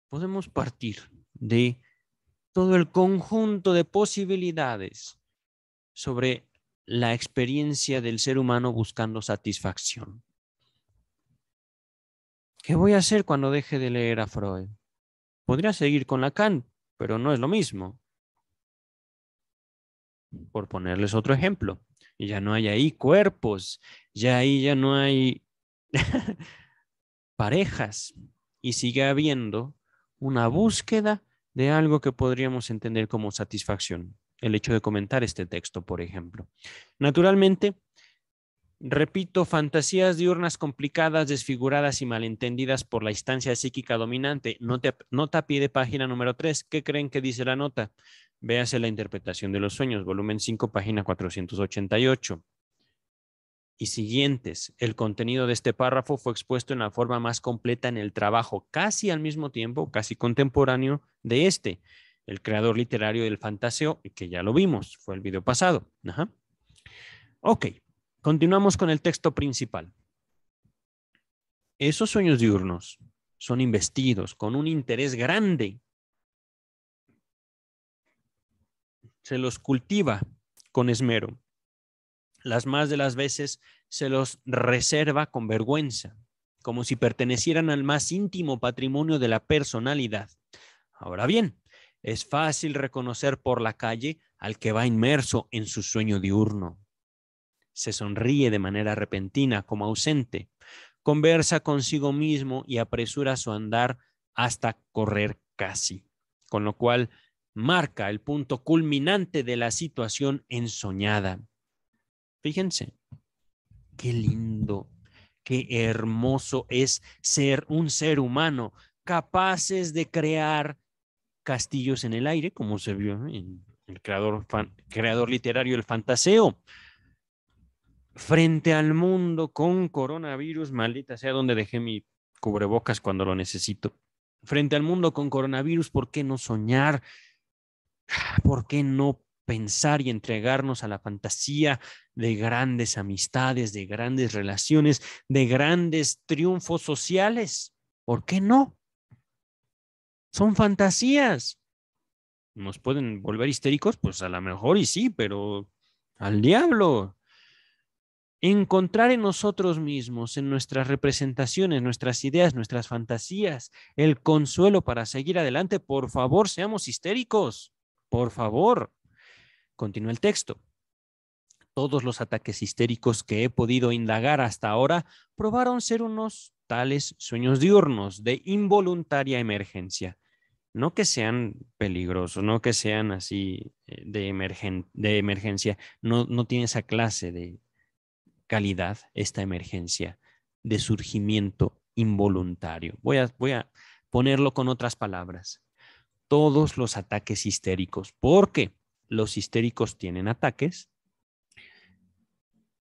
podemos partir de todo el conjunto de posibilidades sobre la experiencia del ser humano buscando satisfacción. ¿Qué voy a hacer cuando deje de leer a Freud? Podría seguir con Lacan, pero no es lo mismo por ponerles otro ejemplo. Y ya no hay ahí cuerpos, ya ahí ya no hay *laughs* parejas. Y sigue habiendo una búsqueda de algo que podríamos entender como satisfacción. El hecho de comentar este texto, por ejemplo. Naturalmente, repito, fantasías diurnas complicadas, desfiguradas y malentendidas por la instancia psíquica dominante. Nota, nota pie de página número 3. ¿Qué creen que dice la nota? Véase la interpretación de los sueños, volumen 5, página 488. Y siguientes, el contenido de este párrafo fue expuesto en la forma más completa en el trabajo, casi al mismo tiempo, casi contemporáneo de este, el creador literario del fantaseo, que ya lo vimos, fue el video pasado. Ok, continuamos con el texto principal. Esos sueños diurnos son investidos con un interés grande se los cultiva con esmero. Las más de las veces se los reserva con vergüenza, como si pertenecieran al más íntimo patrimonio de la personalidad. Ahora bien, es fácil reconocer por la calle al que va inmerso en su sueño diurno. Se sonríe de manera repentina, como ausente. Conversa consigo mismo y apresura su andar hasta correr casi, con lo cual marca el punto culminante de la situación ensoñada. Fíjense, qué lindo, qué hermoso es ser un ser humano, capaces de crear castillos en el aire, como se vio en el creador, creador literario El Fantaseo. Frente al mundo con coronavirus, maldita sea donde dejé mi cubrebocas cuando lo necesito. Frente al mundo con coronavirus, ¿por qué no soñar? ¿por qué no pensar y entregarnos a la fantasía de grandes amistades, de grandes relaciones, de grandes triunfos sociales? ¿Por qué no? Son fantasías. ¿Nos pueden volver histéricos? Pues a lo mejor y sí, pero al diablo. Encontrar en nosotros mismos, en nuestras representaciones, nuestras ideas, nuestras fantasías, el consuelo para seguir adelante. Por favor, seamos histéricos. Por favor, continúa el texto. Todos los ataques histéricos que he podido indagar hasta ahora probaron ser unos tales sueños diurnos de involuntaria emergencia. No que sean peligrosos, no que sean así eh, de, emergencia, no, tiene esa clase de calidad, esta emergencia de surgimiento involuntario. voy a ponerlo con otras palabras todos los ataques histéricos, porque los histéricos tienen ataques,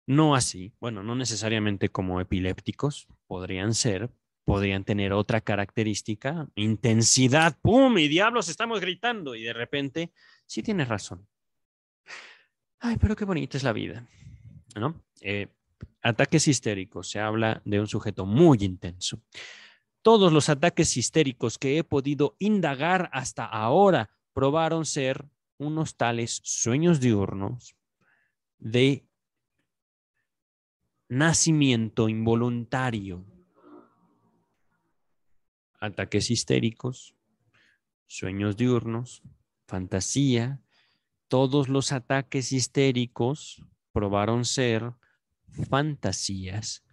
no así, bueno, no necesariamente como epilépticos, podrían ser, podrían tener otra característica, intensidad, ¡pum! Y diablos, estamos gritando y de repente, sí tienes razón. Ay, pero qué bonita es la vida, ¿no? Eh, ataques histéricos, se habla de un sujeto muy intenso. Todos los ataques histéricos que he podido indagar hasta ahora probaron ser unos tales sueños diurnos de nacimiento involuntario. Ataques histéricos, sueños diurnos, fantasía, todos los ataques histéricos probaron ser fantasías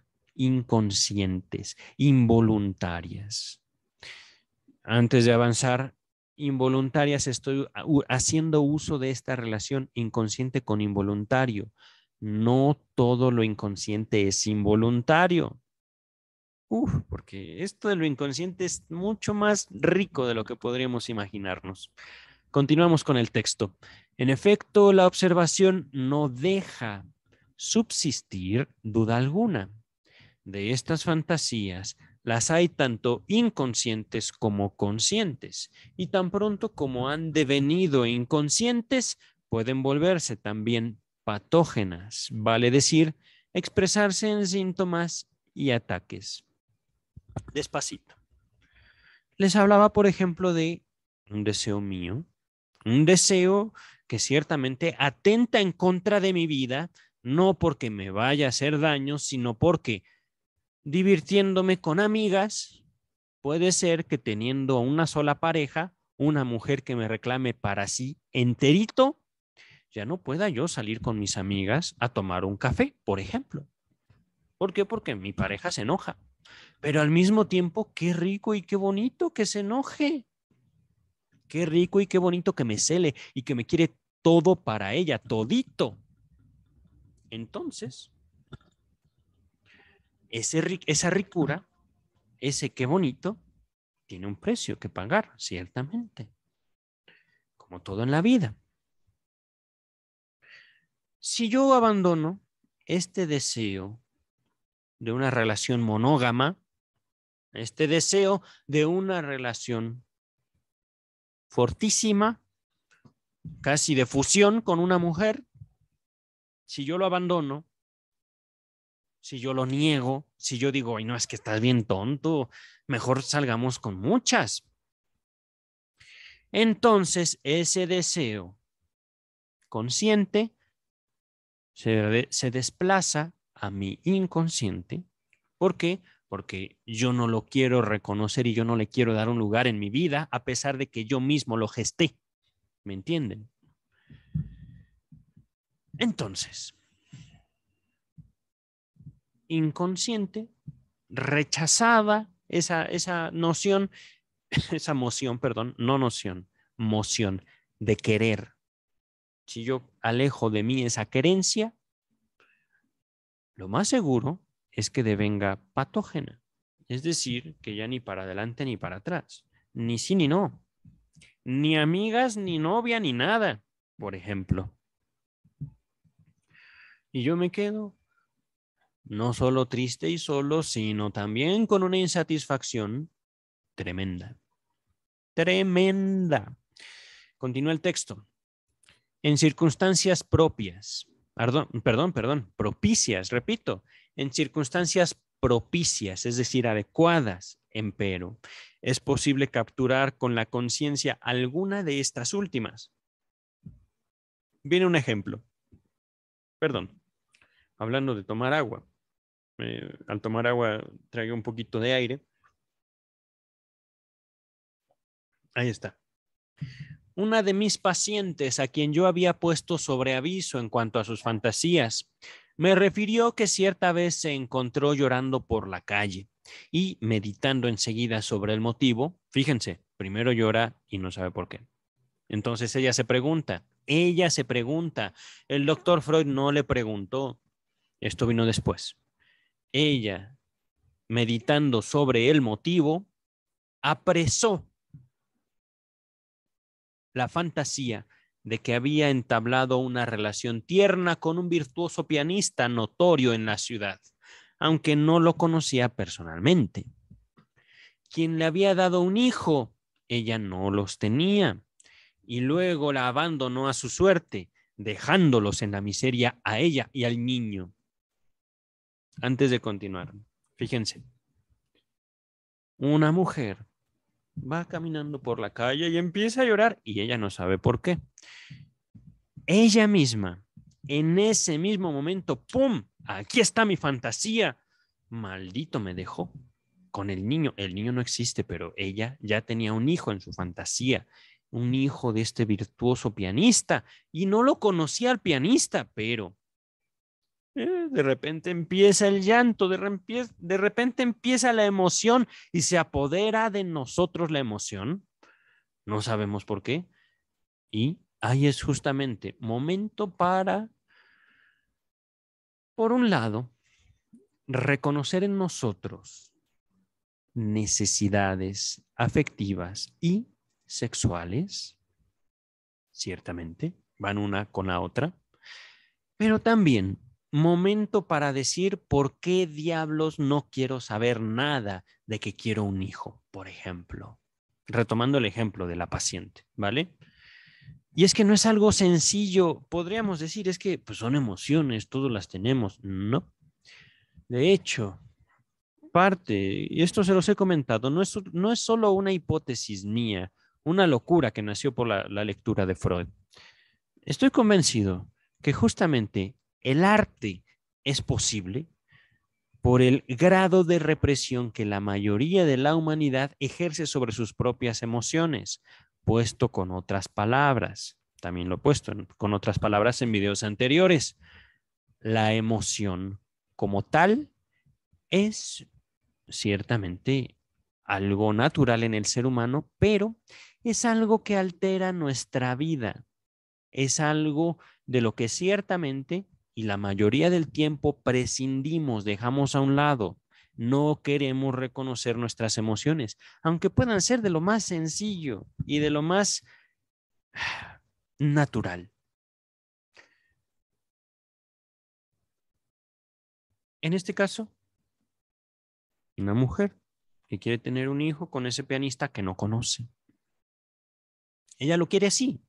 inconscientes, involuntarias. Antes de avanzar, involuntarias estoy haciendo uso de esta relación inconsciente con involuntario. No todo lo inconsciente es involuntario. Uf, porque esto de lo inconsciente es mucho más rico de lo que podríamos imaginarnos. Continuamos con el texto. En efecto, la observación no deja subsistir duda alguna de estas fantasías las hay tanto inconscientes como conscientes, y tan pronto como han devenido inconscientes, pueden volverse también patógenas, vale decir, expresarse en síntomas y ataques. Despacito. Les hablaba, por ejemplo, de un deseo mío, un deseo que ciertamente atenta en contra de mi vida, no porque me vaya a hacer daño, sino porque divirtiéndome con amigas, puede ser que teniendo una sola pareja, una mujer que me reclame para sí enterito, ya no pueda yo salir con mis amigas a tomar un café, por ejemplo. ¿Por qué? Porque mi pareja se enoja. Pero al mismo tiempo, qué rico y qué bonito que se enoje. Qué rico y qué bonito que me cele y que me quiere todo para ella, todito. Entonces, esa ricura, ese qué bonito, tiene un precio que pagar, ciertamente, como todo en la vida. Si yo abandono este deseo de una relación monógama, este deseo de una relación fortísima, casi de fusión con una mujer, si yo lo abandono, si yo lo niego, si yo digo, ay, no, es que estás bien tonto, mejor salgamos con muchas. Entonces, ese deseo consciente se, se, desplaza a mi inconsciente. ¿Por qué? Porque yo no lo quiero reconocer y yo no le quiero dar un lugar en mi vida, a pesar de que yo mismo lo gesté. ¿Me entienden? Entonces, inconsciente rechazaba esa, esa noción, *laughs* esa moción, perdón, no noción, moción de querer. Si yo alejo de mí esa querencia, lo más seguro es que devenga patógena. Es decir, que ya ni para adelante ni para atrás, ni sí ni no, ni amigas, ni novia, ni nada, por ejemplo. Y yo me quedo no solo triste y solo, sino también con una insatisfacción tremenda. Tremenda. Continúa el texto. En circunstancias propias, perdón, perdón, perdón, propicias, repito, en circunstancias propicias, es decir, adecuadas, empero, es posible capturar con la conciencia alguna de estas últimas. Viene un ejemplo. Perdón, hablando de tomar agua al tomar agua traigo un poquito de aire. Ahí está. Una de mis pacientes, a quien yo había puesto sobre aviso en cuanto a sus fantasías, me refirió que cierta vez se encontró llorando por la calle y meditando enseguida sobre el motivo, fíjense, primero llora y no sabe por qué. Entonces ella se pregunta, ella se pregunta, el doctor Freud no le preguntó, esto vino después ella, meditando sobre el motivo, apresó la fantasía de que había entablado una relación tierna con un virtuoso pianista notorio en la ciudad, aunque no lo conocía personalmente. Quien le había dado un hijo, ella no los tenía, y luego la abandonó a su suerte, dejándolos en la miseria a ella y al niño. Antes de continuar, fíjense, una mujer va caminando por la calle y empieza a llorar y ella no sabe por qué. Ella misma, en ese mismo momento, ¡pum! Aquí está mi fantasía. Maldito me dejó con el niño. El niño no existe, pero ella ya tenía un hijo en su fantasía, un hijo de este virtuoso pianista y no lo conocía al pianista, pero eh, de repente empieza el llanto, de, de repente empieza la emoción y se apodera de nosotros la emoción. No sabemos por qué. Y ahí es justamente momento para, por un lado, reconocer en nosotros necesidades afectivas y sexuales, ciertamente, van una con la otra, pero también momento para decir por qué diablos no quiero saber nada de que quiero un hijo, por ejemplo. Retomando el ejemplo de la paciente, ¿vale? Y es que no es algo sencillo, podríamos decir, es que pues, son emociones, todos las tenemos, ¿no? De hecho, parte, y esto se los he comentado, no es, no es solo una hipótesis mía, una locura que nació por la, la lectura de Freud. Estoy convencido que justamente el arte es posible por el grado de represión que la mayoría de la humanidad ejerce sobre sus propias emociones, puesto con otras palabras. También lo he puesto con otras palabras en videos anteriores. La emoción como tal es ciertamente algo natural en el ser humano, pero es algo que altera nuestra vida. Es algo de lo que ciertamente y la mayoría del tiempo prescindimos, dejamos a un lado, no queremos reconocer nuestras emociones, aunque puedan ser de lo más sencillo y de lo más *sighs* natural. En este caso, una mujer que quiere tener un hijo con ese pianista que no conoce. Ella lo quiere así,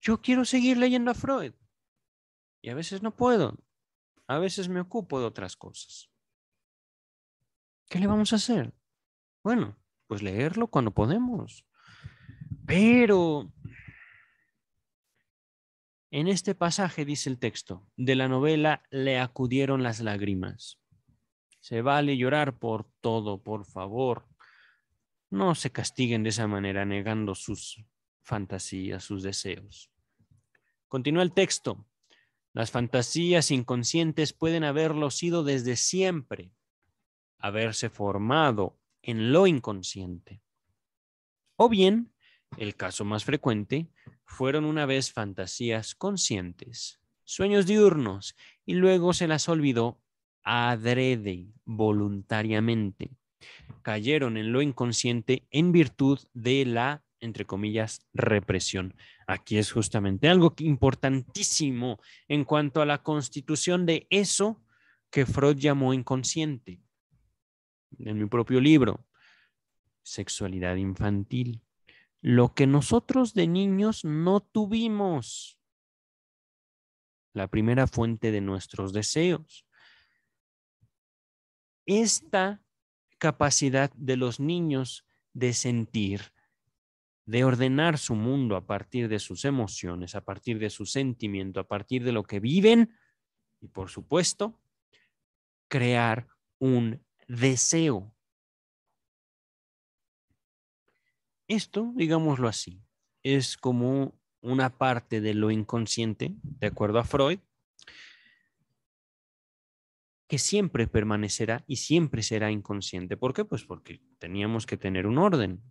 yo quiero seguir leyendo a Freud. Y a veces no puedo. A veces me ocupo de otras cosas. ¿Qué le vamos a hacer? Bueno, pues leerlo cuando podemos. Pero en este pasaje dice el texto, de la novela le acudieron las lágrimas. Se vale llorar por todo, por favor. No se castiguen de esa manera negando sus fantasía sus deseos. Continúa el texto. Las fantasías inconscientes pueden haberlo sido desde siempre, haberse formado en lo inconsciente. O bien, el caso más frecuente, fueron una vez fantasías conscientes, sueños diurnos, y luego se las olvidó adrede, voluntariamente. Cayeron en lo inconsciente en virtud de la entre comillas, represión. Aquí es justamente algo importantísimo en cuanto a la constitución de eso que Freud llamó inconsciente. En mi propio libro, Sexualidad Infantil. Lo que nosotros de niños no tuvimos. La primera fuente de nuestros deseos. Esta capacidad de los niños de sentir, de ordenar su mundo a partir de sus emociones, a partir de su sentimiento, a partir de lo que viven y por supuesto, crear un deseo. Esto, digámoslo así, es como una parte de lo inconsciente, de acuerdo a Freud, que siempre permanecerá y siempre será inconsciente. ¿Por qué? Pues porque teníamos que tener un orden,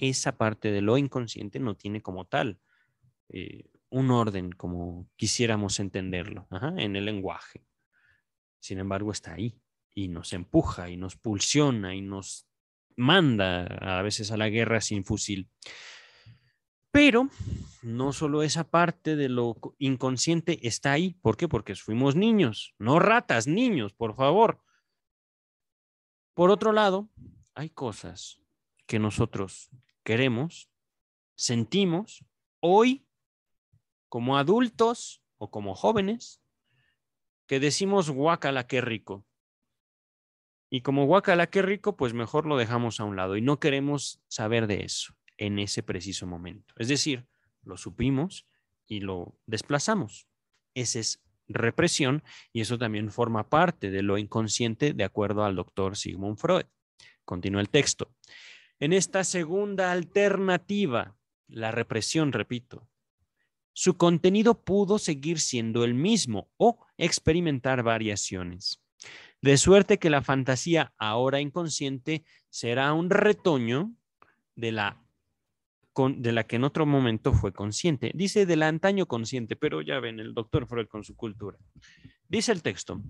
esa parte de lo inconsciente no tiene como tal eh, un orden como quisiéramos entenderlo en el lenguaje. Sin embargo, está ahí y nos empuja y nos pulsiona y nos manda a veces a la guerra sin fusil. Pero no solo esa parte de lo inconsciente está ahí. ¿Por qué? Porque fuimos niños, no ratas, niños, por favor. Por otro lado, hay cosas que nosotros queremos, sentimos hoy como adultos o como jóvenes que decimos guacala qué rico. Y como guacala qué rico, pues mejor lo dejamos a un lado y no queremos saber de eso en ese preciso momento. Es decir, lo supimos y lo desplazamos. Esa es represión y eso también forma parte de lo inconsciente de acuerdo al doctor Sigmund Freud. Continúa el texto. En esta segunda alternativa, la represión, repito, su contenido pudo seguir siendo el mismo o experimentar variaciones. De suerte que la fantasía ahora inconsciente será un retoño de la de la que en otro momento fue consciente. Dice del antaño consciente, pero ya ven, el doctor Freud con su cultura. Dice el texto,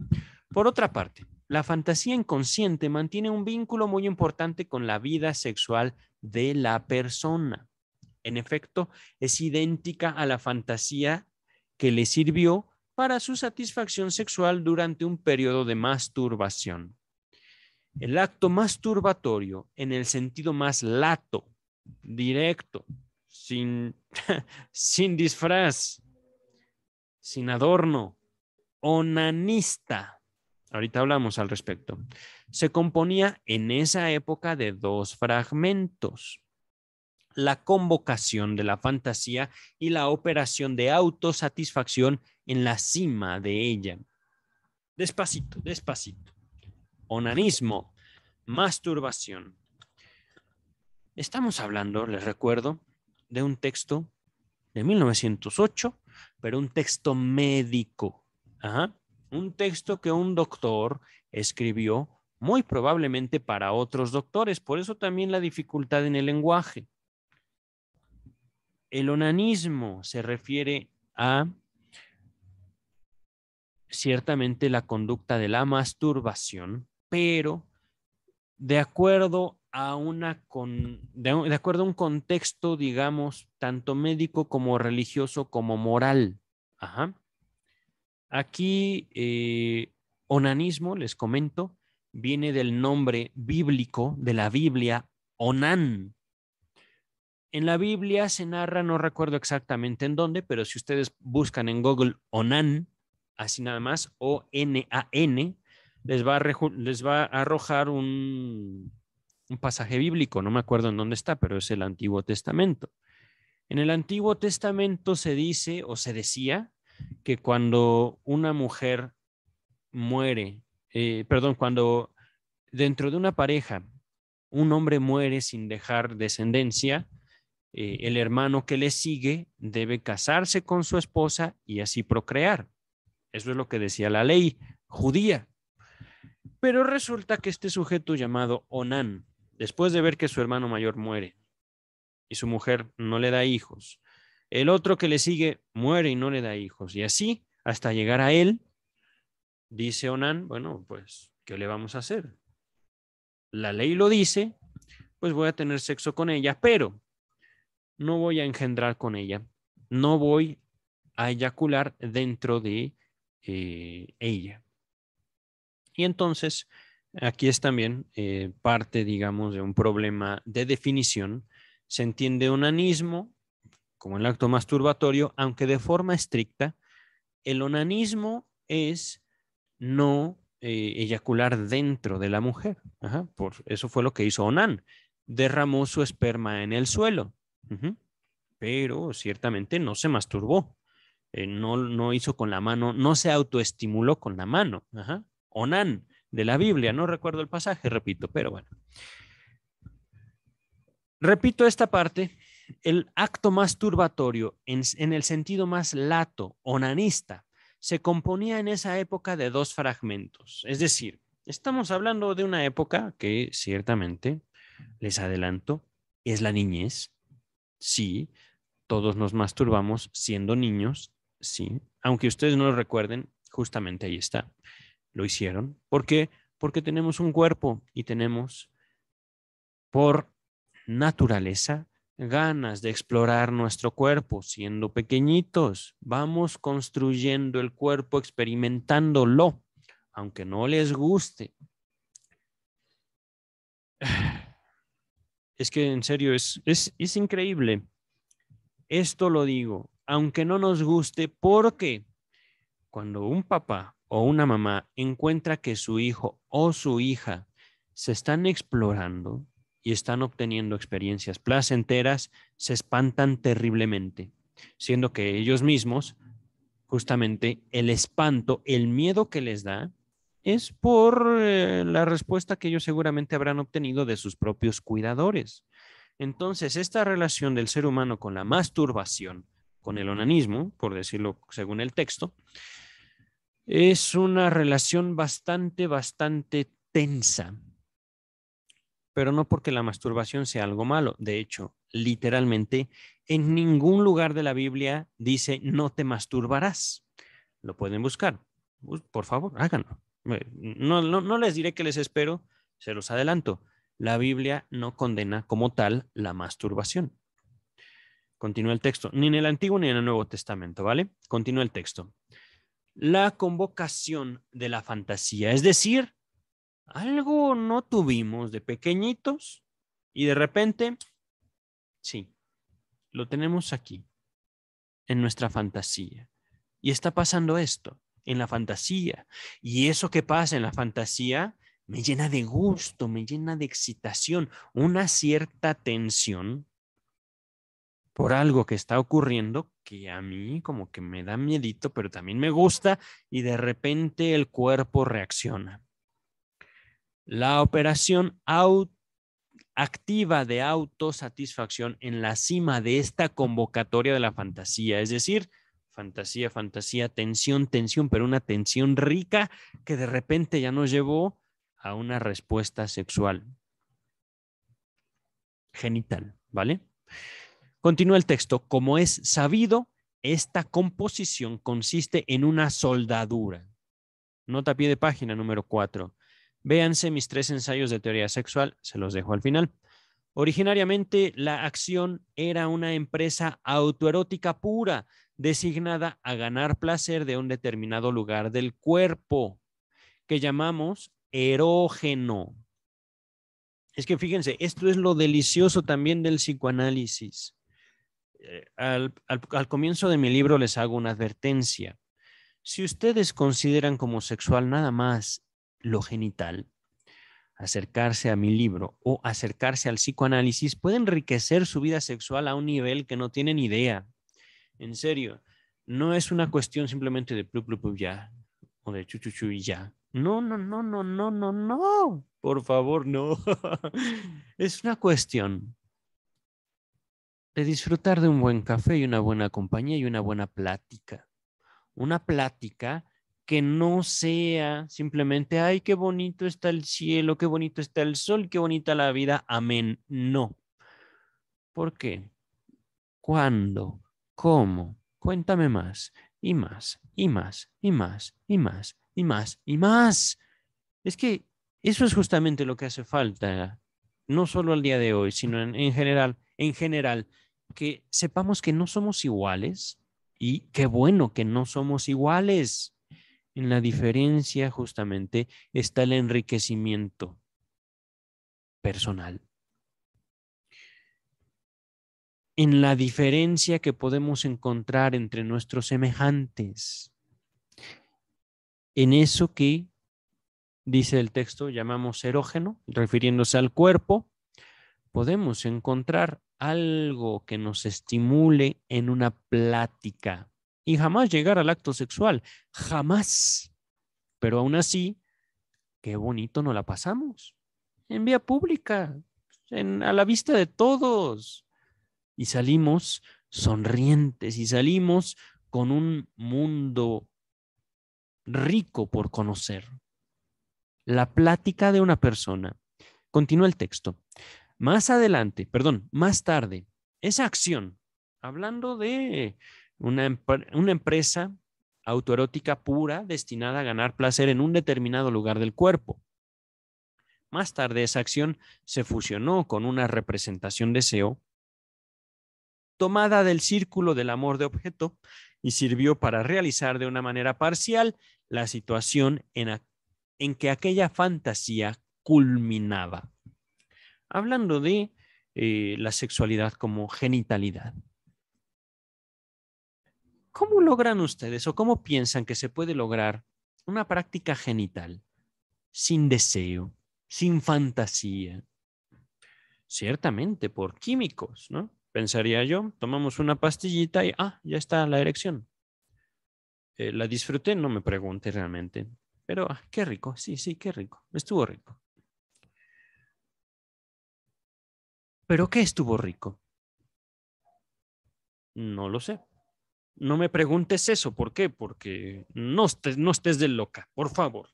por otra parte, la fantasía inconsciente mantiene un vínculo muy importante con la vida sexual de la persona. En efecto, es idéntica a la fantasía que le sirvió para su satisfacción sexual durante un periodo de masturbación. El acto masturbatorio, en el sentido más lato directo, sin, *laughs* sin disfraz, sin adorno, onanista. Ahorita hablamos al respecto. Se componía en esa época de dos fragmentos. La convocación de la fantasía y la operación de autosatisfacción en la cima de ella. Despacito, despacito. Onanismo, masturbación, Estamos hablando, les recuerdo, de un texto de 1908, pero un texto médico. Un texto que un doctor escribió muy probablemente para otros doctores, por eso también la dificultad en el lenguaje. El onanismo se refiere a ciertamente la conducta de la masturbación, pero de acuerdo a una con, de, acuerdo a un contexto, digamos, tanto médico como religioso como moral. Aquí, eh, onanismo, les comento, viene del nombre bíblico de la Biblia, Onan. En la Biblia se narra, no recuerdo exactamente en dónde, pero si ustedes buscan en Google Onan, así nada más, O-N-A-N, les va les va a arrojar un, un pasaje bíblico, no me acuerdo en dónde está, pero es el Antiguo Testamento. En el Antiguo Testamento se dice o se decía que cuando una mujer muere, eh, perdón, cuando dentro de una pareja un hombre muere sin dejar descendencia, eh, el hermano que le sigue debe casarse con su esposa y así procrear. Eso es lo que decía la ley judía. Pero resulta que este sujeto llamado Onán, Después de ver que su hermano mayor muere y su mujer no le da hijos, el otro que le sigue muere y no le da hijos. Y así, hasta llegar a él, dice Onan, bueno, pues, ¿qué le vamos a hacer? La ley lo dice, pues voy a tener sexo con ella, pero no voy a engendrar con ella, no voy a eyacular dentro de eh, ella. Y entonces Aquí es también eh, parte, digamos, de un problema de definición. Se entiende onanismo como el acto masturbatorio, aunque de forma estricta, el onanismo es no eh, eyacular dentro de la mujer. Ajá, por eso fue lo que hizo Onan. Derramó su esperma en el suelo, pero ciertamente no se masturbó. Eh, no, no hizo con la mano, no se autoestimuló con la mano. Ajá. Onan de la Biblia. No recuerdo el pasaje, repito, pero bueno. Repito esta parte, el acto masturbatorio en, en el sentido más lato, onanista, se componía en esa época de dos fragmentos. Es decir, estamos hablando de una época que ciertamente, les adelanto, es la niñez. Sí, todos nos masturbamos siendo niños, sí, aunque ustedes no lo recuerden, justamente ahí está lo hicieron. ¿Por qué? Porque tenemos un cuerpo y tenemos por naturaleza ganas de explorar nuestro cuerpo siendo pequeñitos. Vamos construyendo el cuerpo, experimentándolo, aunque no les guste. *sighs* Es que en serio, es, es, es increíble. Esto lo digo, aunque no nos guste, porque cuando un papá o una mamá encuentra que su hijo o su hija se están explorando y están obteniendo experiencias placenteras, se espantan terriblemente, siendo que ellos mismos, justamente el espanto, el miedo que les da, es por eh, la respuesta que ellos seguramente habrán obtenido de sus propios cuidadores. Entonces, esta relación del ser humano con la masturbación, con el onanismo, por decirlo según el texto, es una relación bastante, bastante tensa, pero no porque la masturbación sea algo malo. De hecho, literalmente, en ningún lugar de la Biblia dice no te masturbarás. Lo pueden buscar. Por favor, háganlo. No, no, les diré que les espero, se los adelanto. La Biblia no condena como tal la masturbación. Continúa el texto. Ni en el Antiguo ni en el Nuevo Testamento, ¿vale? Continúa el texto la convocación de la fantasía, es decir, algo no tuvimos de pequeñitos y de repente, sí, lo tenemos aquí, en nuestra fantasía. Y está pasando esto en la fantasía. Y eso que pasa en la fantasía me llena de gusto, me llena de excitación, una cierta tensión por algo que está ocurriendo que a mí como que me da miedito, pero también me gusta y de repente el cuerpo reacciona. La operación activa de autosatisfacción en la cima de esta convocatoria de la fantasía, es decir, fantasía, fantasía, tensión, tensión, pero una tensión rica que de repente ya nos llevó a una respuesta sexual genital, ¿vale? Continúa el texto, como es sabido, esta composición consiste en una soldadura. Nota pie de página número 4. Véanse mis tres ensayos de teoría sexual, se los dejo al final. Originariamente, la acción era una empresa autoerótica pura, designada a ganar placer de un determinado lugar del cuerpo, que llamamos erógeno. Es que fíjense, esto es lo delicioso también del psicoanálisis. Eh, al, comienzo de mi libro les hago una advertencia. Si ustedes consideran como sexual nada más lo genital, acercarse a mi libro o acercarse al psicoanálisis puede enriquecer su vida sexual a un nivel que no tienen idea. En serio, no es una cuestión simplemente de plup, plup, ya o de chuchuchu y ya. No, no, no, no, no, no, no. Por favor, no. *laughs* es una cuestión disfrutar de un buen café y una buena compañía y una buena plática. Una plática que no sea simplemente, ay, qué bonito está el cielo, qué bonito está el sol, qué bonita la vida, amén. No. ¿Por qué? ¿Cuándo? ¿Cómo? Cuéntame más y más y más y más y más y más y más. Es que eso es justamente lo que hace falta, no solo al día de hoy, sino en general. En general, que sepamos que no somos iguales y qué bueno que no somos iguales. En la diferencia justamente está el enriquecimiento personal. En la diferencia que podemos encontrar entre nuestros semejantes. En eso que, dice el texto, llamamos erógeno, refiriéndose al cuerpo, podemos encontrar algo que nos estimule en una plática y jamás llegar al acto sexual, jamás. Pero aún así, qué bonito nos la pasamos en vía pública, en, a la vista de todos. Y salimos sonrientes y salimos con un mundo rico por conocer. La plática de una persona. Continúa el texto. Más adelante, perdón, más tarde, esa acción, hablando de una, empresa autoerótica pura destinada a ganar placer en un determinado lugar del cuerpo. Más tarde esa acción se fusionó con una representación deseo tomada del círculo del amor de objeto y sirvió para realizar de una manera parcial la situación en que aquella fantasía culminaba hablando de eh, la sexualidad como genitalidad. ¿Cómo logran ustedes o cómo piensan que se puede lograr una práctica genital sin deseo, sin fantasía? Ciertamente por químicos, ¿no? Pensaría yo, tomamos una pastillita y, ah, ya está la erección. Eh, la disfruté, no me pregunte realmente, pero ah, qué rico, sí, sí, qué rico, estuvo rico. ¿Pero qué estuvo rico? No lo sé. No me preguntes eso. ¿Por qué? Porque no estés, no estés de loca, por favor.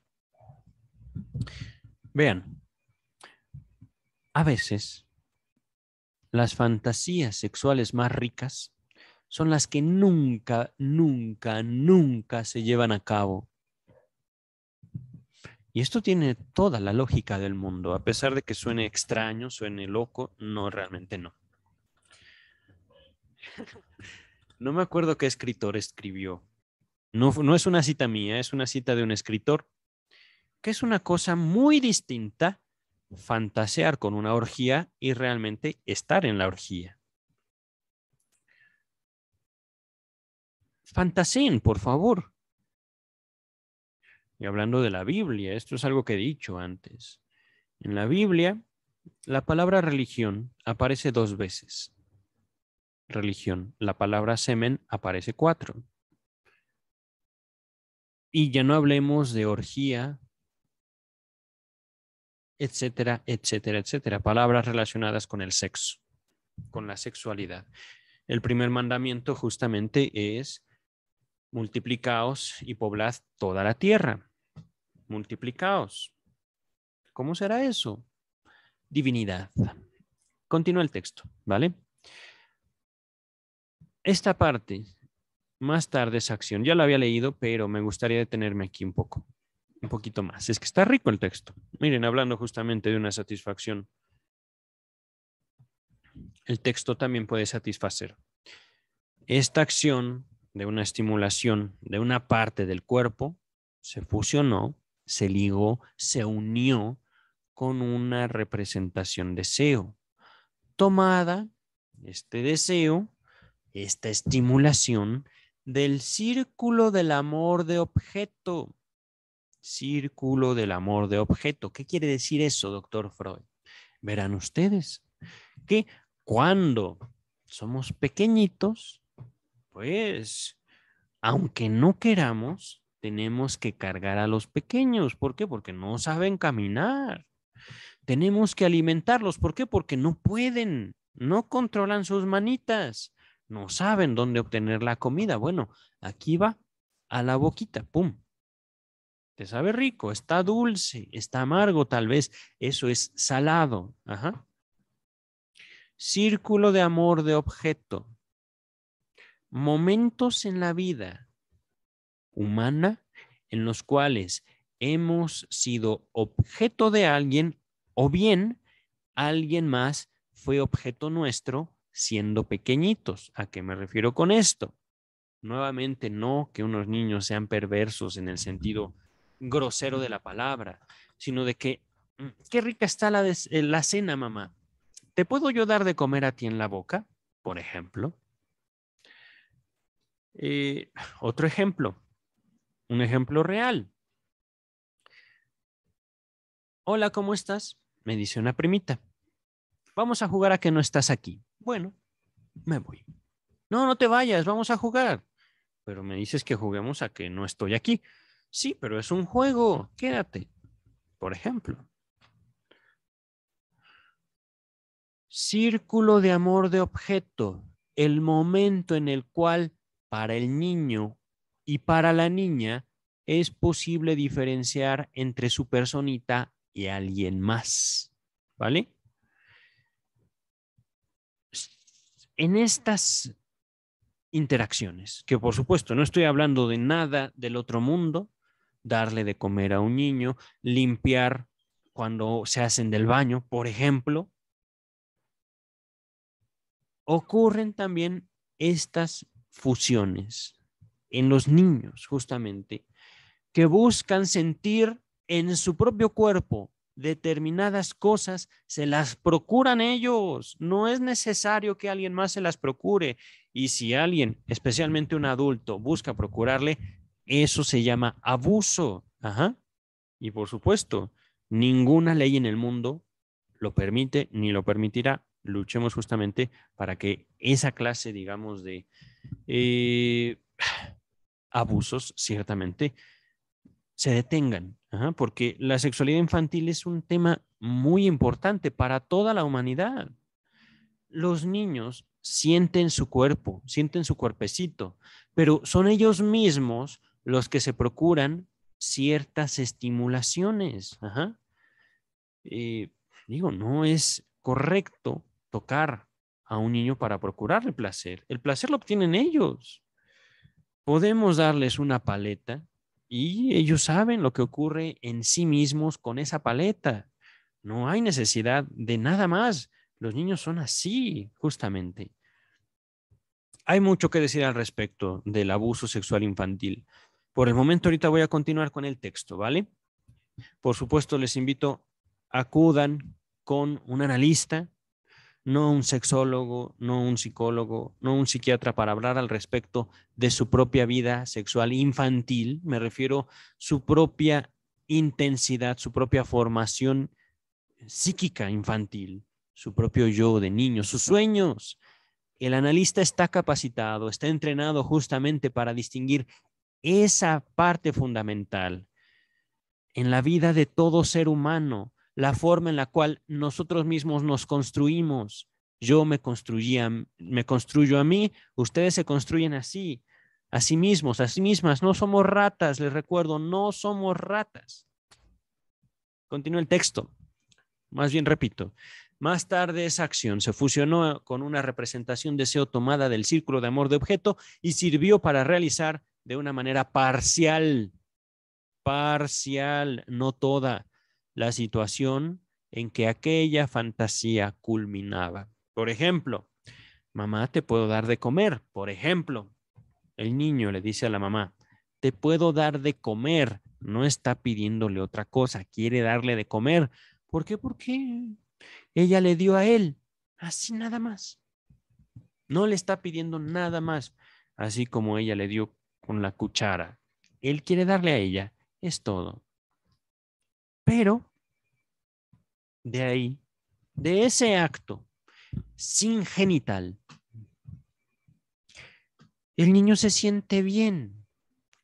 Vean, a veces las fantasías sexuales más ricas son las que nunca, nunca, nunca se llevan a cabo y esto tiene toda la lógica del mundo, a pesar de que suene extraño, suene loco, no, realmente no. *laughs* No me acuerdo qué escritor escribió. No, es una cita mía, es una cita de un escritor, que es una cosa muy distinta fantasear con una orgía y realmente estar en la orgía. Fantaseen, por favor y hablando de la Biblia, esto es algo que he dicho antes. En la Biblia, la palabra religión aparece dos veces. Religión. La palabra semen aparece cuatro. Y ya no hablemos de orgía, etcétera, etcétera, etcétera. Palabras relacionadas con el sexo, con la sexualidad. El primer mandamiento justamente es multiplicaos y poblad toda la tierra. Multiplicaos. ¿Cómo será eso? Divinidad. Continúa el texto, ¿vale? Esta parte, más tarde esa acción, ya la había leído, pero me gustaría detenerme aquí un poco, un poquito más. Es que está rico el texto. Miren, hablando justamente de una satisfacción, el texto también puede satisfacer. Esta acción de una estimulación de una parte del cuerpo, se fusionó, se ligó, se unió con una representación deseo. Tomada este deseo, esta estimulación del círculo del amor de objeto. Círculo del amor de objeto. ¿Qué quiere decir eso, doctor Freud? Verán ustedes que cuando somos pequeñitos, pues, aunque no queramos, tenemos que cargar a los pequeños. ¿Por qué? Porque no saben caminar. Tenemos que alimentarlos. ¿Por qué? Porque no pueden, no controlan sus manitas, no saben dónde obtener la comida. Bueno, aquí va a la boquita, ¡pum! Te sabe rico, está dulce, está amargo tal vez, eso es salado. Ajá. Círculo de amor de objeto momentos en la vida humana en los cuales hemos sido objeto de alguien o bien alguien más fue objeto nuestro siendo pequeñitos. ¿A qué me refiero con esto? Nuevamente, no que unos niños sean perversos en el sentido grosero de la palabra, sino de que, mm, qué rica está la, eh, la cena, mamá. ¿Te puedo yo dar de comer a ti en la boca, por ejemplo? Eh, *sighs* otro ejemplo, un ejemplo real. Hola, ¿cómo estás? Me dice una primita. Vamos a jugar a que no estás aquí. Bueno, me voy. No, no te vayas, vamos a jugar. Pero me dices que juguemos a que no estoy aquí. Sí, pero es un juego, quédate, por ejemplo. Círculo de amor de objeto, el momento en el cual para el niño y para la niña es posible diferenciar entre su personita y alguien más. ¿Vale? En estas interacciones, que por supuesto no estoy hablando de nada del otro mundo, darle de comer a un niño, limpiar cuando se hacen del baño, por ejemplo, ocurren también estas fusiones en los niños, justamente, que buscan sentir en su propio cuerpo determinadas cosas, se las procuran ellos. No es necesario que alguien más se las procure. Y si alguien, especialmente un adulto, busca procurarle, eso se llama abuso. Ajá. Y por supuesto, ninguna ley en el mundo lo permite ni lo permitirá. Luchemos justamente para que esa clase, digamos, de, eh, *sighs* abusos, ciertamente, se detengan, porque la sexualidad infantil es un tema muy importante para toda la humanidad. Los niños sienten su cuerpo, sienten su cuerpecito, pero son ellos mismos los que se procuran ciertas estimulaciones. Eh, digo, no es correcto tocar a un niño para procurarle placer. El placer lo obtienen ellos. Podemos darles una paleta y ellos saben lo que ocurre en sí mismos con esa paleta. No hay necesidad de nada más. Los niños son así, justamente. Hay mucho que decir al respecto del abuso sexual infantil. Por el momento ahorita voy a continuar con el texto, ¿vale? Por supuesto, les invito, acudan con un analista no un sexólogo, no un psicólogo, no un psiquiatra para hablar al respecto de su propia vida sexual infantil, me refiero su propia intensidad, su propia formación psíquica infantil, su propio yo de niño, sus sueños. El analista está capacitado, está entrenado justamente para distinguir esa parte fundamental en la vida de todo ser humano la forma en la cual nosotros mismos nos construimos. Yo me, construía, me construyo a mí, ustedes se construyen así, a sí mismos, a sí mismas. No somos ratas, les recuerdo, no somos ratas. Continúa el texto. Más bien repito, más tarde esa acción se fusionó con una representación deseo tomada del círculo de amor de objeto y sirvió para realizar de una manera parcial, parcial, no toda, la situación en que aquella fantasía culminaba. Por ejemplo, mamá, te puedo dar de comer. Por ejemplo, el niño le dice a la mamá, te puedo dar de comer. No está pidiéndole otra cosa, quiere darle de comer. ¿Por qué? Porque ella le dio a él, así nada más. No le está pidiendo nada más, así como ella le dio con la cuchara. Él quiere darle a ella, es todo. Pero de ahí, de ese acto sin genital, el niño se siente bien,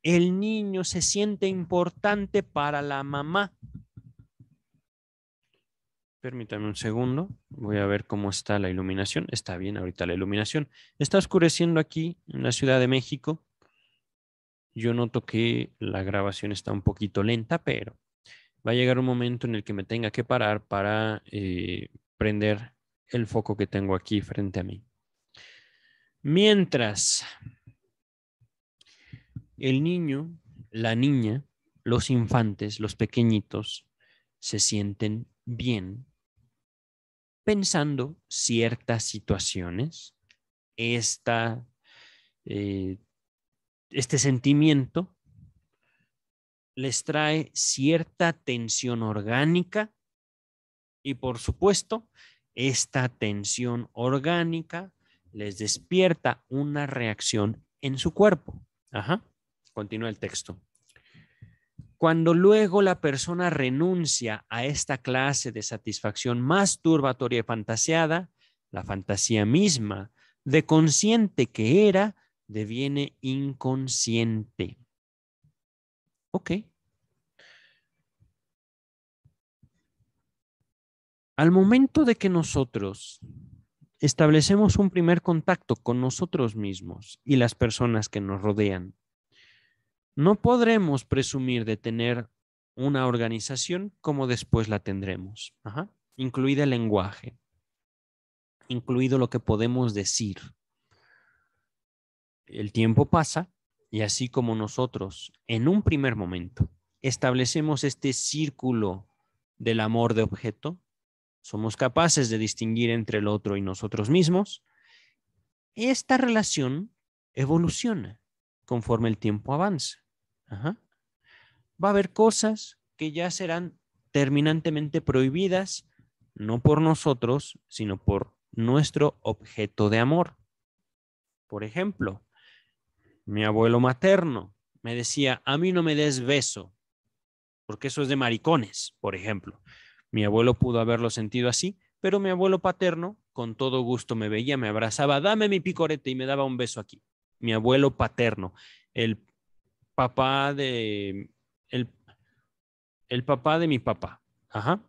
el niño se siente importante para la mamá. Permítame un segundo, voy a ver cómo está la iluminación. Está bien ahorita la iluminación. Está oscureciendo aquí en la Ciudad de México. Yo noto que la grabación está un poquito lenta, pero va a llegar un momento en el que me tenga que parar para eh, prender el foco que tengo aquí frente a mí. Mientras el niño, la niña, los infantes, los pequeñitos, se sienten bien pensando ciertas situaciones, eh, este sentimiento les trae cierta tensión orgánica y por supuesto, esta tensión orgánica les despierta una reacción en su cuerpo. Ajá. Continúa el texto. Cuando luego la persona renuncia a esta clase de satisfacción más turbatoria y fantaseada, la fantasía misma de consciente que era deviene inconsciente. Ok. Al momento de que nosotros establecemos un primer contacto con nosotros mismos y las personas que nos rodean, no podremos presumir de tener una organización como después la tendremos, incluido incluida el lenguaje, incluido lo que podemos decir. El tiempo pasa y así como nosotros, en un primer momento, establecemos este círculo del amor de objeto, somos capaces de distinguir entre el otro y nosotros mismos, esta relación evoluciona conforme el tiempo avanza. Va a haber cosas que ya serán terminantemente prohibidas, no por nosotros, sino por nuestro objeto de amor. Por ejemplo, mi abuelo materno me decía, a mí no me des beso, porque eso es de maricones, por ejemplo. Mi abuelo pudo haberlo sentido así, pero mi abuelo paterno con todo gusto me veía, me abrazaba, dame mi picorete y me daba un beso aquí. Mi abuelo paterno, el papá de el, el papá de mi papá, ajá.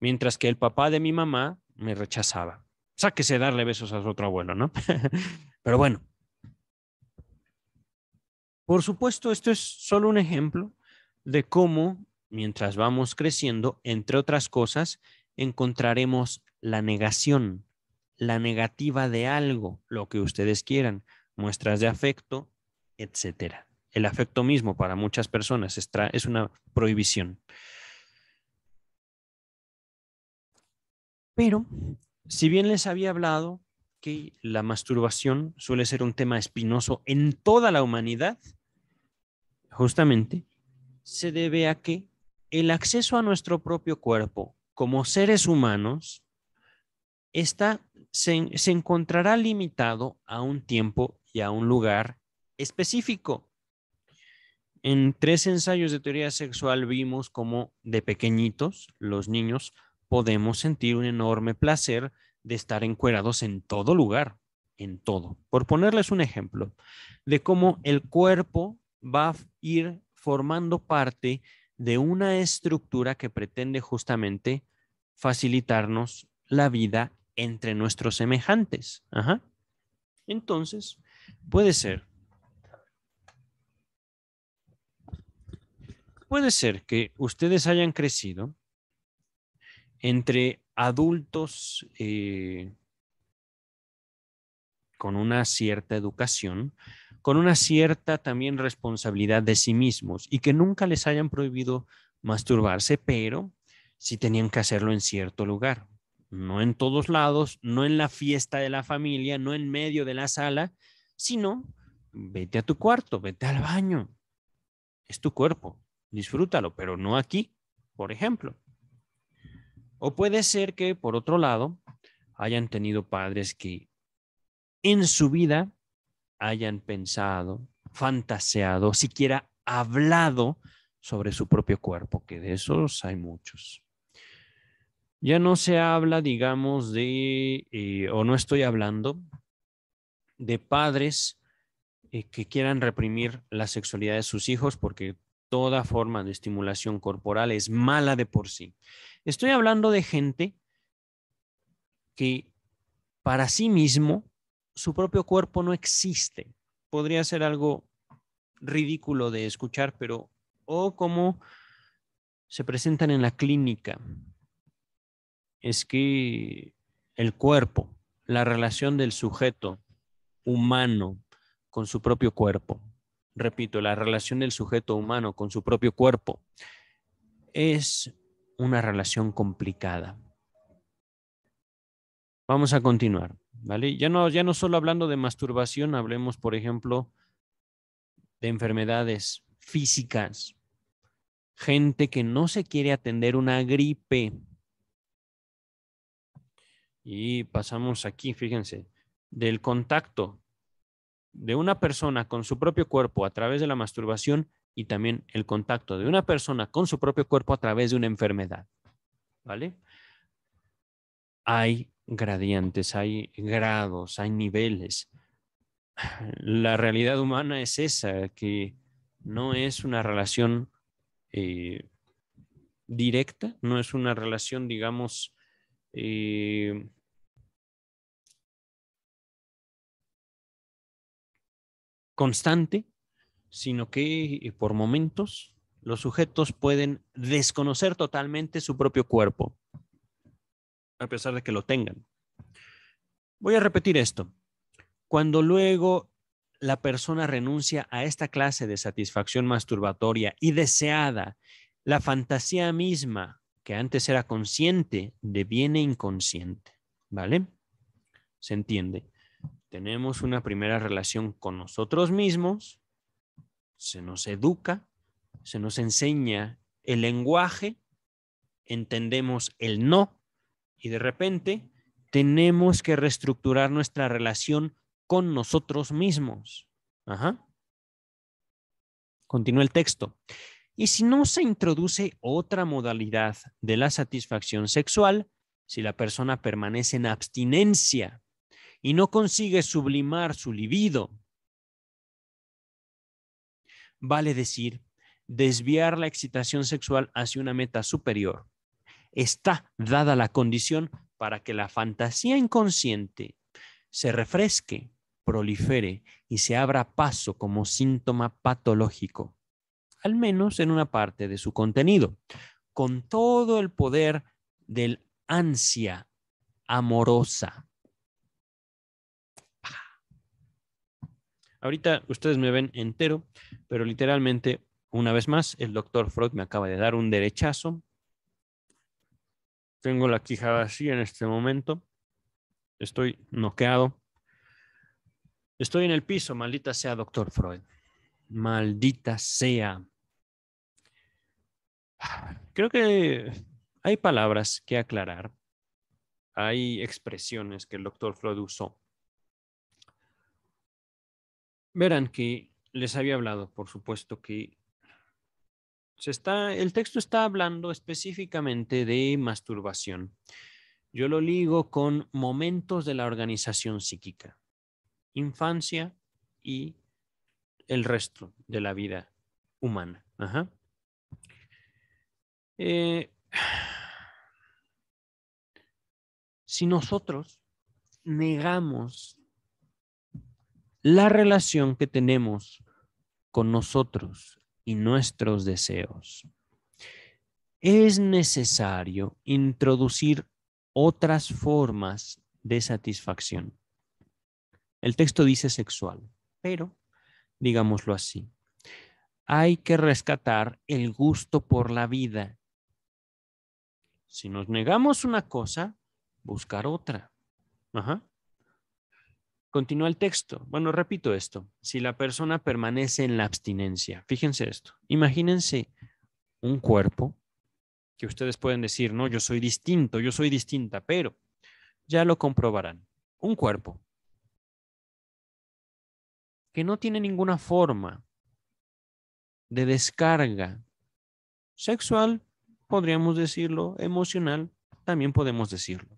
Mientras que el papá de mi mamá me rechazaba. que Sáquese darle besos a su otro abuelo, ¿no? *laughs* pero bueno, por supuesto, esto es solo un ejemplo de cómo, mientras vamos creciendo, entre otras cosas, encontraremos la negación, la negativa de algo, lo que ustedes quieran, muestras de afecto, etcétera. El afecto mismo para muchas personas es una prohibición. Pero, si bien les había hablado la masturbación suele ser un tema espinoso en toda la humanidad, justamente se debe a que el acceso a nuestro propio cuerpo como seres humanos está, se, se encontrará limitado a un tiempo y a un lugar específico. En tres ensayos de teoría sexual vimos cómo de pequeñitos los niños podemos sentir un enorme placer de estar encuerados en todo lugar, en todo. Por ponerles un ejemplo de cómo el cuerpo va a ir formando parte de una estructura que pretende justamente facilitarnos la vida entre nuestros semejantes. Entonces, puede ser. Puede ser que ustedes hayan crecido entre adultos eh, con una cierta educación, con una cierta también responsabilidad de sí mismos y que nunca les hayan prohibido masturbarse, pero si tenían que hacerlo en cierto lugar, no en todos lados, no en la fiesta de la familia, no en medio de la sala, sino vete a tu cuarto, vete al baño. Es tu cuerpo, disfrútalo, pero no aquí, por ejemplo. O puede ser que, por otro lado, hayan tenido padres que en su vida hayan pensado, fantaseado, siquiera hablado sobre su propio cuerpo, que de esos hay muchos. Ya no se habla, digamos, de, eh, o no estoy hablando, de padres eh, que quieran reprimir la sexualidad de sus hijos, porque toda forma de estimulación corporal es mala de por sí. Estoy hablando de gente que para sí mismo su propio cuerpo no existe. Podría ser algo ridículo de escuchar, pero o oh, como se presentan en la clínica es que el cuerpo, la relación del sujeto humano con su propio cuerpo, repito, la relación del sujeto humano con su propio cuerpo es una relación complicada. Vamos a continuar, ¿vale? Ya no, ya no solo hablando de masturbación, hablemos, por ejemplo, de enfermedades físicas, gente que no se quiere atender una gripe. Y pasamos aquí, fíjense, del contacto de una persona con su propio cuerpo a través de la masturbación y también el contacto de una persona con su propio cuerpo a través de una enfermedad. ¿Vale? Hay gradientes, hay grados, hay niveles. *sighs* La realidad humana es esa, que no es una relación eh, directa, no es una relación, digamos, eh, constante, sino que eh, por momentos los sujetos pueden desconocer totalmente su propio cuerpo, a pesar de que lo tengan. Voy a repetir esto. Cuando luego la persona renuncia a esta clase de satisfacción masturbatoria y deseada, la fantasía misma, que antes era consciente, deviene inconsciente. ¿Vale? ¿Se entiende? tenemos una primera relación con nosotros mismos, se nos educa, se nos enseña el lenguaje, entendemos el no y de repente tenemos que reestructurar nuestra relación con nosotros mismos. Ajá. Continúa el texto. Y si no se introduce otra modalidad de la satisfacción sexual, si la persona permanece en abstinencia y no consigue sublimar su libido. Vale decir, desviar la excitación sexual hacia una meta superior. Está dada la condición para que la fantasía inconsciente se refresque, prolifere y se abra paso como síntoma patológico, al menos en una parte de su contenido, con todo el poder del ansia amorosa. Ahorita ustedes me ven entero, pero literalmente, una vez más, el doctor Freud me acaba de dar un derechazo. Tengo la quijada así en este momento. Estoy noqueado. Estoy en el piso, maldita sea, doctor Freud. Maldita sea. Creo que hay palabras que aclarar. Hay expresiones que el doctor Freud usó Verán que les había hablado, por supuesto, que se está, el texto está hablando específicamente de masturbación. Yo lo ligo con momentos de la organización psíquica, infancia y el resto de la vida humana. Eh, *sighs* si nosotros negamos la relación que tenemos con nosotros y nuestros deseos. Es necesario introducir otras formas de satisfacción. El texto dice sexual, pero digámoslo así, hay que rescatar el gusto por la vida. Si nos negamos una cosa, buscar otra. Ajá. Continúa el texto. Bueno, repito esto. Si la persona permanece en la abstinencia, fíjense esto. Imagínense un cuerpo que ustedes pueden decir, no, yo soy distinto, yo soy distinta, pero ya lo comprobarán. Un cuerpo que no tiene ninguna forma de descarga sexual, podríamos decirlo, emocional, también podemos decirlo.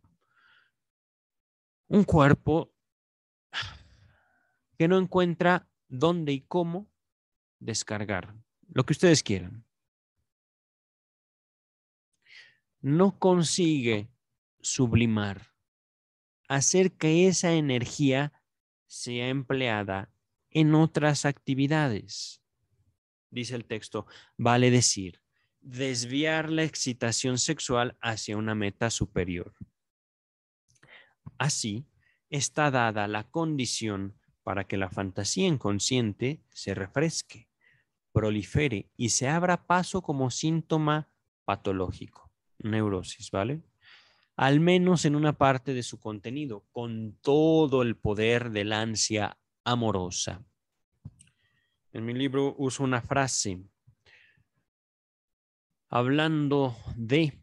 Un cuerpo que no encuentra dónde y cómo descargar lo que ustedes quieran. No consigue sublimar, hacer que esa energía sea empleada en otras actividades. Dice el texto, vale decir, desviar la excitación sexual hacia una meta superior. Así, está dada la condición para que la fantasía inconsciente se refresque, prolifere y se abra paso como síntoma patológico, neurosis, ¿vale? Al menos en una parte de su contenido, con todo el poder de la ansia amorosa. En mi libro uso una frase hablando de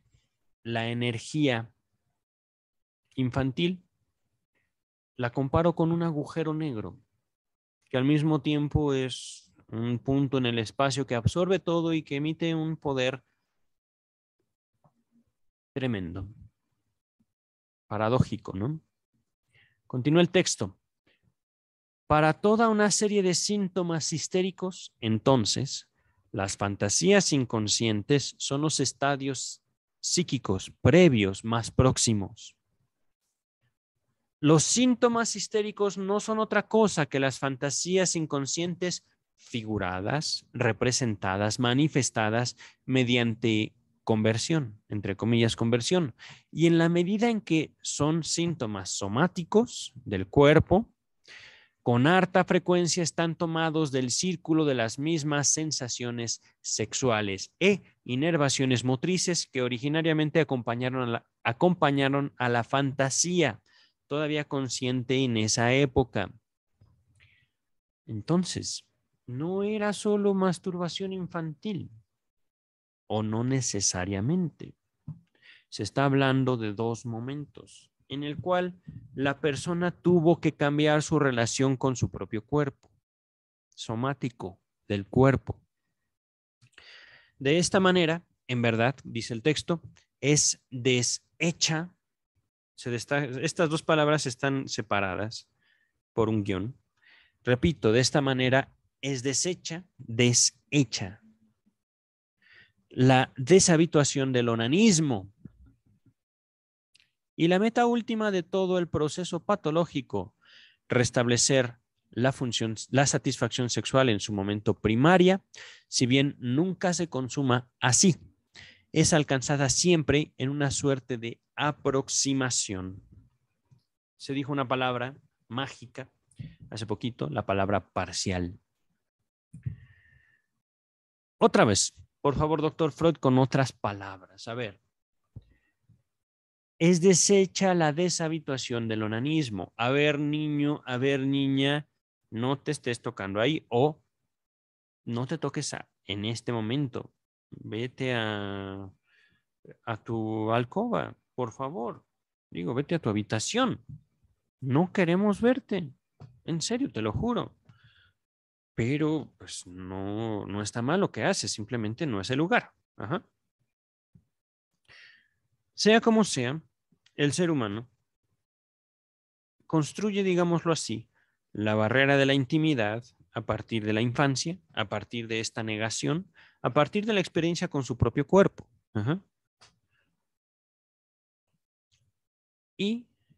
la energía infantil la comparo con un agujero negro, que al mismo tiempo es un punto en el espacio que absorbe todo y que emite un poder tremendo, paradójico, ¿no? Continúa el texto. Para toda una serie de síntomas histéricos, entonces, las fantasías inconscientes son los estadios psíquicos previos más próximos los síntomas histéricos no son otra cosa que las fantasías inconscientes figuradas, representadas, manifestadas mediante conversión, entre comillas conversión. Y en la medida en que son síntomas somáticos del cuerpo, con harta frecuencia están tomados del círculo de las mismas sensaciones sexuales e inervaciones motrices que originariamente acompañaron a la, fantasía todavía consciente en esa época. Entonces, no era solo masturbación infantil, o no necesariamente. Se está hablando de dos momentos en el cual la persona tuvo que cambiar su relación con su propio cuerpo, somático del cuerpo. De esta manera, en verdad, dice el texto, es deshecha estas dos palabras están separadas por un guión. Repito, de esta manera es deshecha, deshecha. La deshabituación del onanismo. Y la meta última de todo el proceso patológico, restablecer la función, la satisfacción sexual en su momento primaria, si bien nunca se consuma así, es alcanzada siempre en una suerte de aproximación. Se dijo una palabra mágica hace poquito, la palabra parcial. Otra vez, por favor, doctor Freud, con otras palabras. A ver, es desecha la deshabituación del onanismo. A ver, niño, a ver, niña, no te estés tocando ahí o no te toques a, en este momento. Vete a, a tu alcoba, por favor, digo, vete a tu habitación. No queremos verte. En serio, te lo juro. Pero pues no, no está mal lo que haces, simplemente no es el lugar. Ajá. Sea como sea, el ser humano construye, digámoslo así, la barrera de la intimidad a partir de la infancia, a partir de esta negación, a partir de la experiencia con su propio cuerpo. Ajá.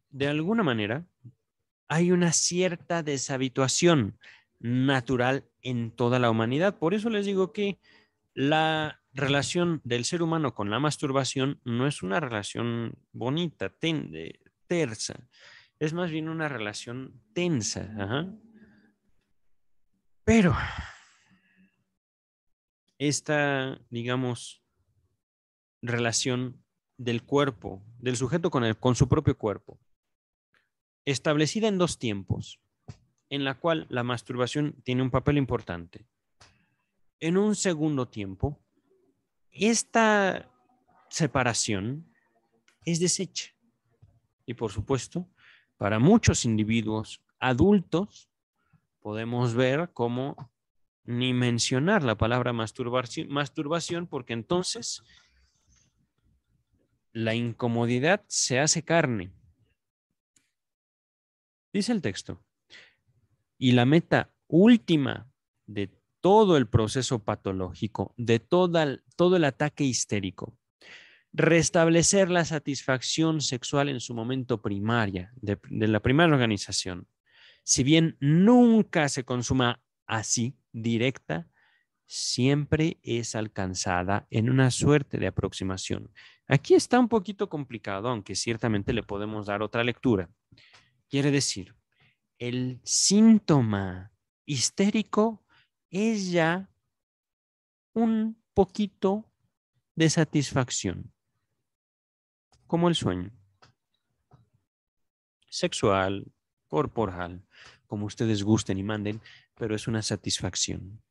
de alguna manera hay una cierta deshabituación natural en toda la humanidad. Por eso les digo que la relación del ser humano con la masturbación no es una relación bonita, tende, tersa, es más bien una relación tensa. Pero esta, digamos, relación del cuerpo, del sujeto con, el, con su propio cuerpo, establecida en dos tiempos, en la cual la masturbación tiene un papel importante. En un segundo tiempo, esta separación es deshecha. Y por supuesto, para muchos individuos adultos, podemos ver cómo ni mencionar la palabra masturbación porque entonces la incomodidad se hace carne. Dice el texto. Y la meta última de todo el proceso patológico, de todo el ataque histérico, restablecer la satisfacción sexual en su momento primaria, de la primera organización. Si bien nunca se consuma así, directa, siempre es alcanzada en una suerte de aproximación. Aquí está un poquito complicado, aunque ciertamente le podemos dar otra lectura. Quiere decir, el síntoma histérico es ya un poquito de satisfacción, como el sueño, sexual, corporal, como ustedes gusten y manden, pero es una satisfacción.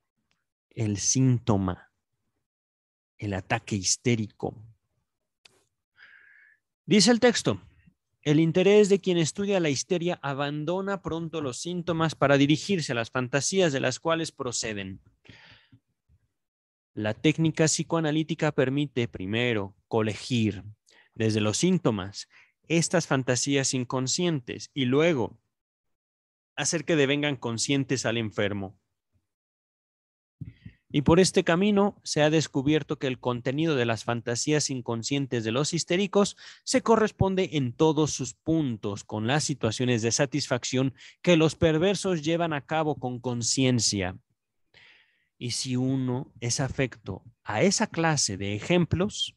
El síntoma, el ataque histérico, Dice el texto, el interés de quien estudia la histeria abandona pronto los síntomas para dirigirse a las fantasías de las cuales proceden. La técnica psicoanalítica permite primero colegir desde los síntomas estas fantasías inconscientes y luego hacer que devengan conscientes al enfermo. Y por este camino se ha descubierto que el contenido de las fantasías inconscientes de los histéricos se corresponde en todos sus puntos con las situaciones de satisfacción que los perversos llevan a cabo con conciencia. Y si uno es afecto a esa clase de ejemplos,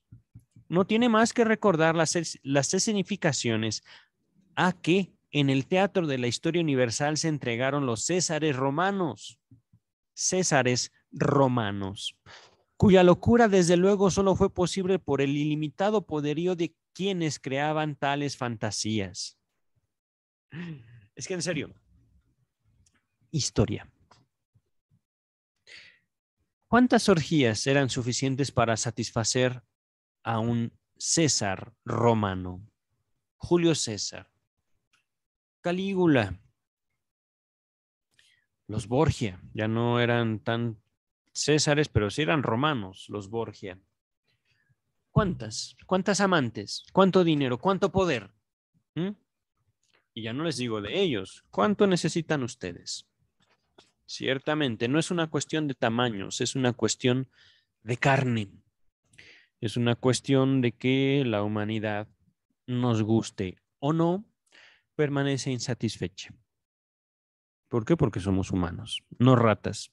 no tiene más que recordar las, las escenificaciones a que en el teatro de la historia universal se entregaron los césares romanos. Césares romanos, cuya locura desde luego solo fue posible por el ilimitado poderío de quienes creaban tales fantasías. Es que en serio, historia. ¿Cuántas orgías eran suficientes para satisfacer a un César romano? Julio César, Calígula, los Borgia, ya no eran tan Césares, pero si eran romanos los Borgia. ¿Cuántas? ¿Cuántas amantes? ¿Cuánto dinero? ¿Cuánto poder? ¿Mm? Y ya no les digo de ellos. ¿Cuánto necesitan ustedes? Ciertamente, no es una cuestión de tamaños, es una cuestión de carne. Es una cuestión de que la humanidad, nos guste o no, permanece insatisfecha. ¿Por qué? Porque somos humanos, no ratas.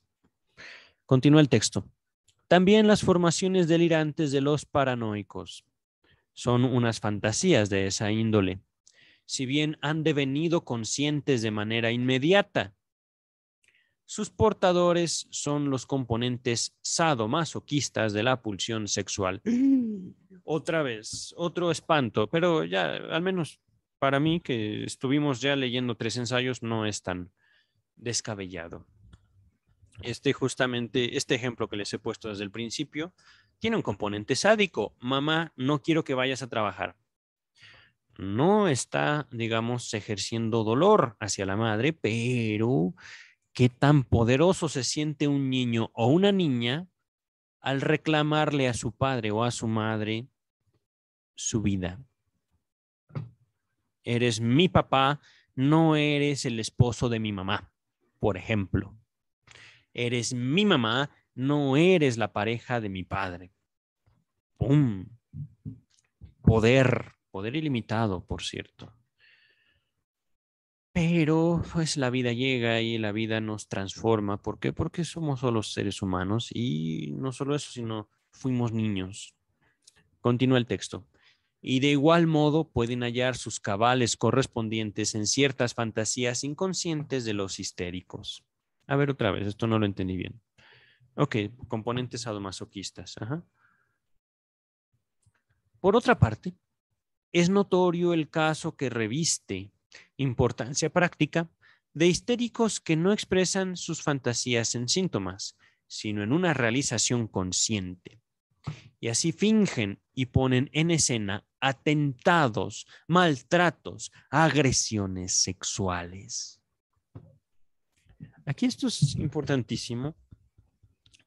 Continúa el texto. También las formaciones delirantes de los paranoicos son unas fantasías de esa índole, si bien han devenido conscientes de manera inmediata. Sus portadores son los componentes sadomasoquistas de la pulsión sexual. *clears throat* Otra vez, otro espanto, pero ya, al menos para mí, que estuvimos ya leyendo tres ensayos, no es tan descabellado este justamente este ejemplo que les he puesto desde el principio tiene un componente sádico. Mamá, no quiero que vayas a trabajar. No está, digamos, ejerciendo dolor hacia la madre, pero qué tan poderoso se siente un niño o una niña al reclamarle a su padre o a su madre su vida. Eres mi papá, no eres el esposo de mi mamá, por ejemplo. Eres mi mamá, no eres la pareja de mi padre. ¡Pum! Poder, poder ilimitado, por cierto. Pero pues la vida llega y la vida nos transforma. ¿Por qué? Porque somos solo seres humanos y no solo eso, sino fuimos niños. Continúa el texto y de igual modo pueden hallar sus cabales correspondientes en ciertas fantasías inconscientes de los histéricos. A ver otra vez, esto no lo entendí bien. Ok, componentes sadomasoquistas. Por otra parte, es notorio el caso que reviste importancia práctica de histéricos que no expresan sus fantasías en síntomas, sino en una realización consciente. Y así fingen y ponen en escena atentados, maltratos, agresiones sexuales. Aquí esto es importantísimo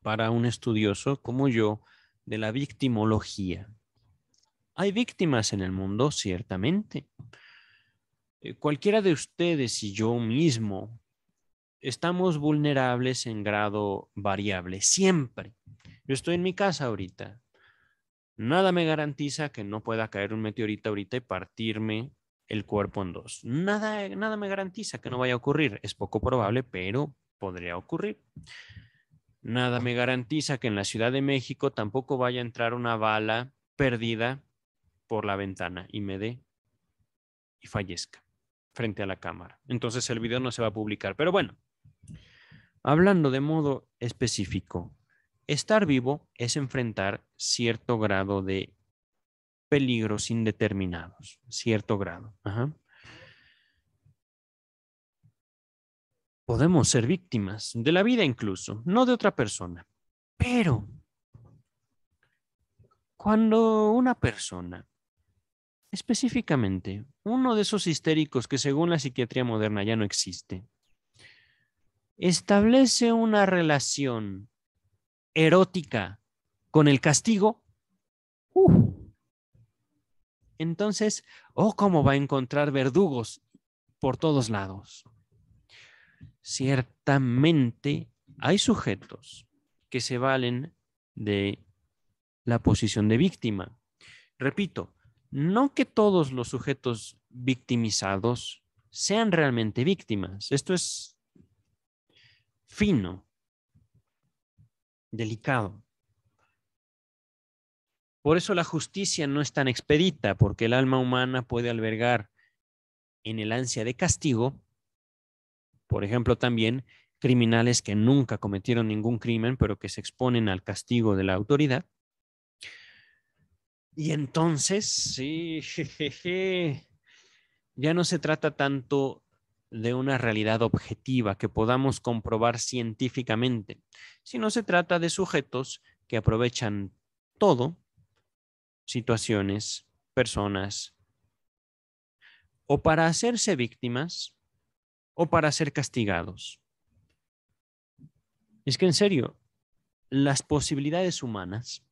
para un estudioso como yo de la victimología. Hay víctimas en el mundo, ciertamente. Eh, cualquiera de ustedes y yo mismo estamos vulnerables en grado variable, siempre. Yo estoy en mi casa ahorita. Nada me garantiza que no pueda caer un meteorito ahorita y partirme el cuerpo en dos. Nada, eh, nada me garantiza que no vaya a ocurrir. Es poco probable, pero podría ocurrir. Nada me garantiza que en la Ciudad de México tampoco vaya a entrar una bala perdida por la ventana y me dé y fallezca frente a la cámara. Entonces el video no se va a publicar. Pero bueno, hablando de modo específico, estar vivo es enfrentar cierto grado de peligros indeterminados, cierto grado. Podemos ser víctimas de la vida incluso, no de otra persona. Pero cuando una persona, específicamente uno de esos histéricos que según la psiquiatría moderna ya no existe, establece una relación erótica con el castigo, uh, entonces, oh, cómo va a encontrar verdugos por todos lados. Ciertamente hay sujetos que se valen de la posición de víctima. Repito, no que todos los sujetos victimizados sean realmente víctimas. Esto es fino, delicado. Por eso la justicia no es tan expedita, porque el alma humana puede albergar en el ansia de castigo, por ejemplo, también criminales que nunca cometieron ningún crimen, pero que se exponen al castigo de la autoridad. Y entonces, sí, jejeje, ya no se trata tanto de una realidad objetiva que podamos comprobar científicamente, sino se trata de sujetos que aprovechan todo situaciones, personas, o para hacerse víctimas o para ser castigados. Es que en serio, las posibilidades humanas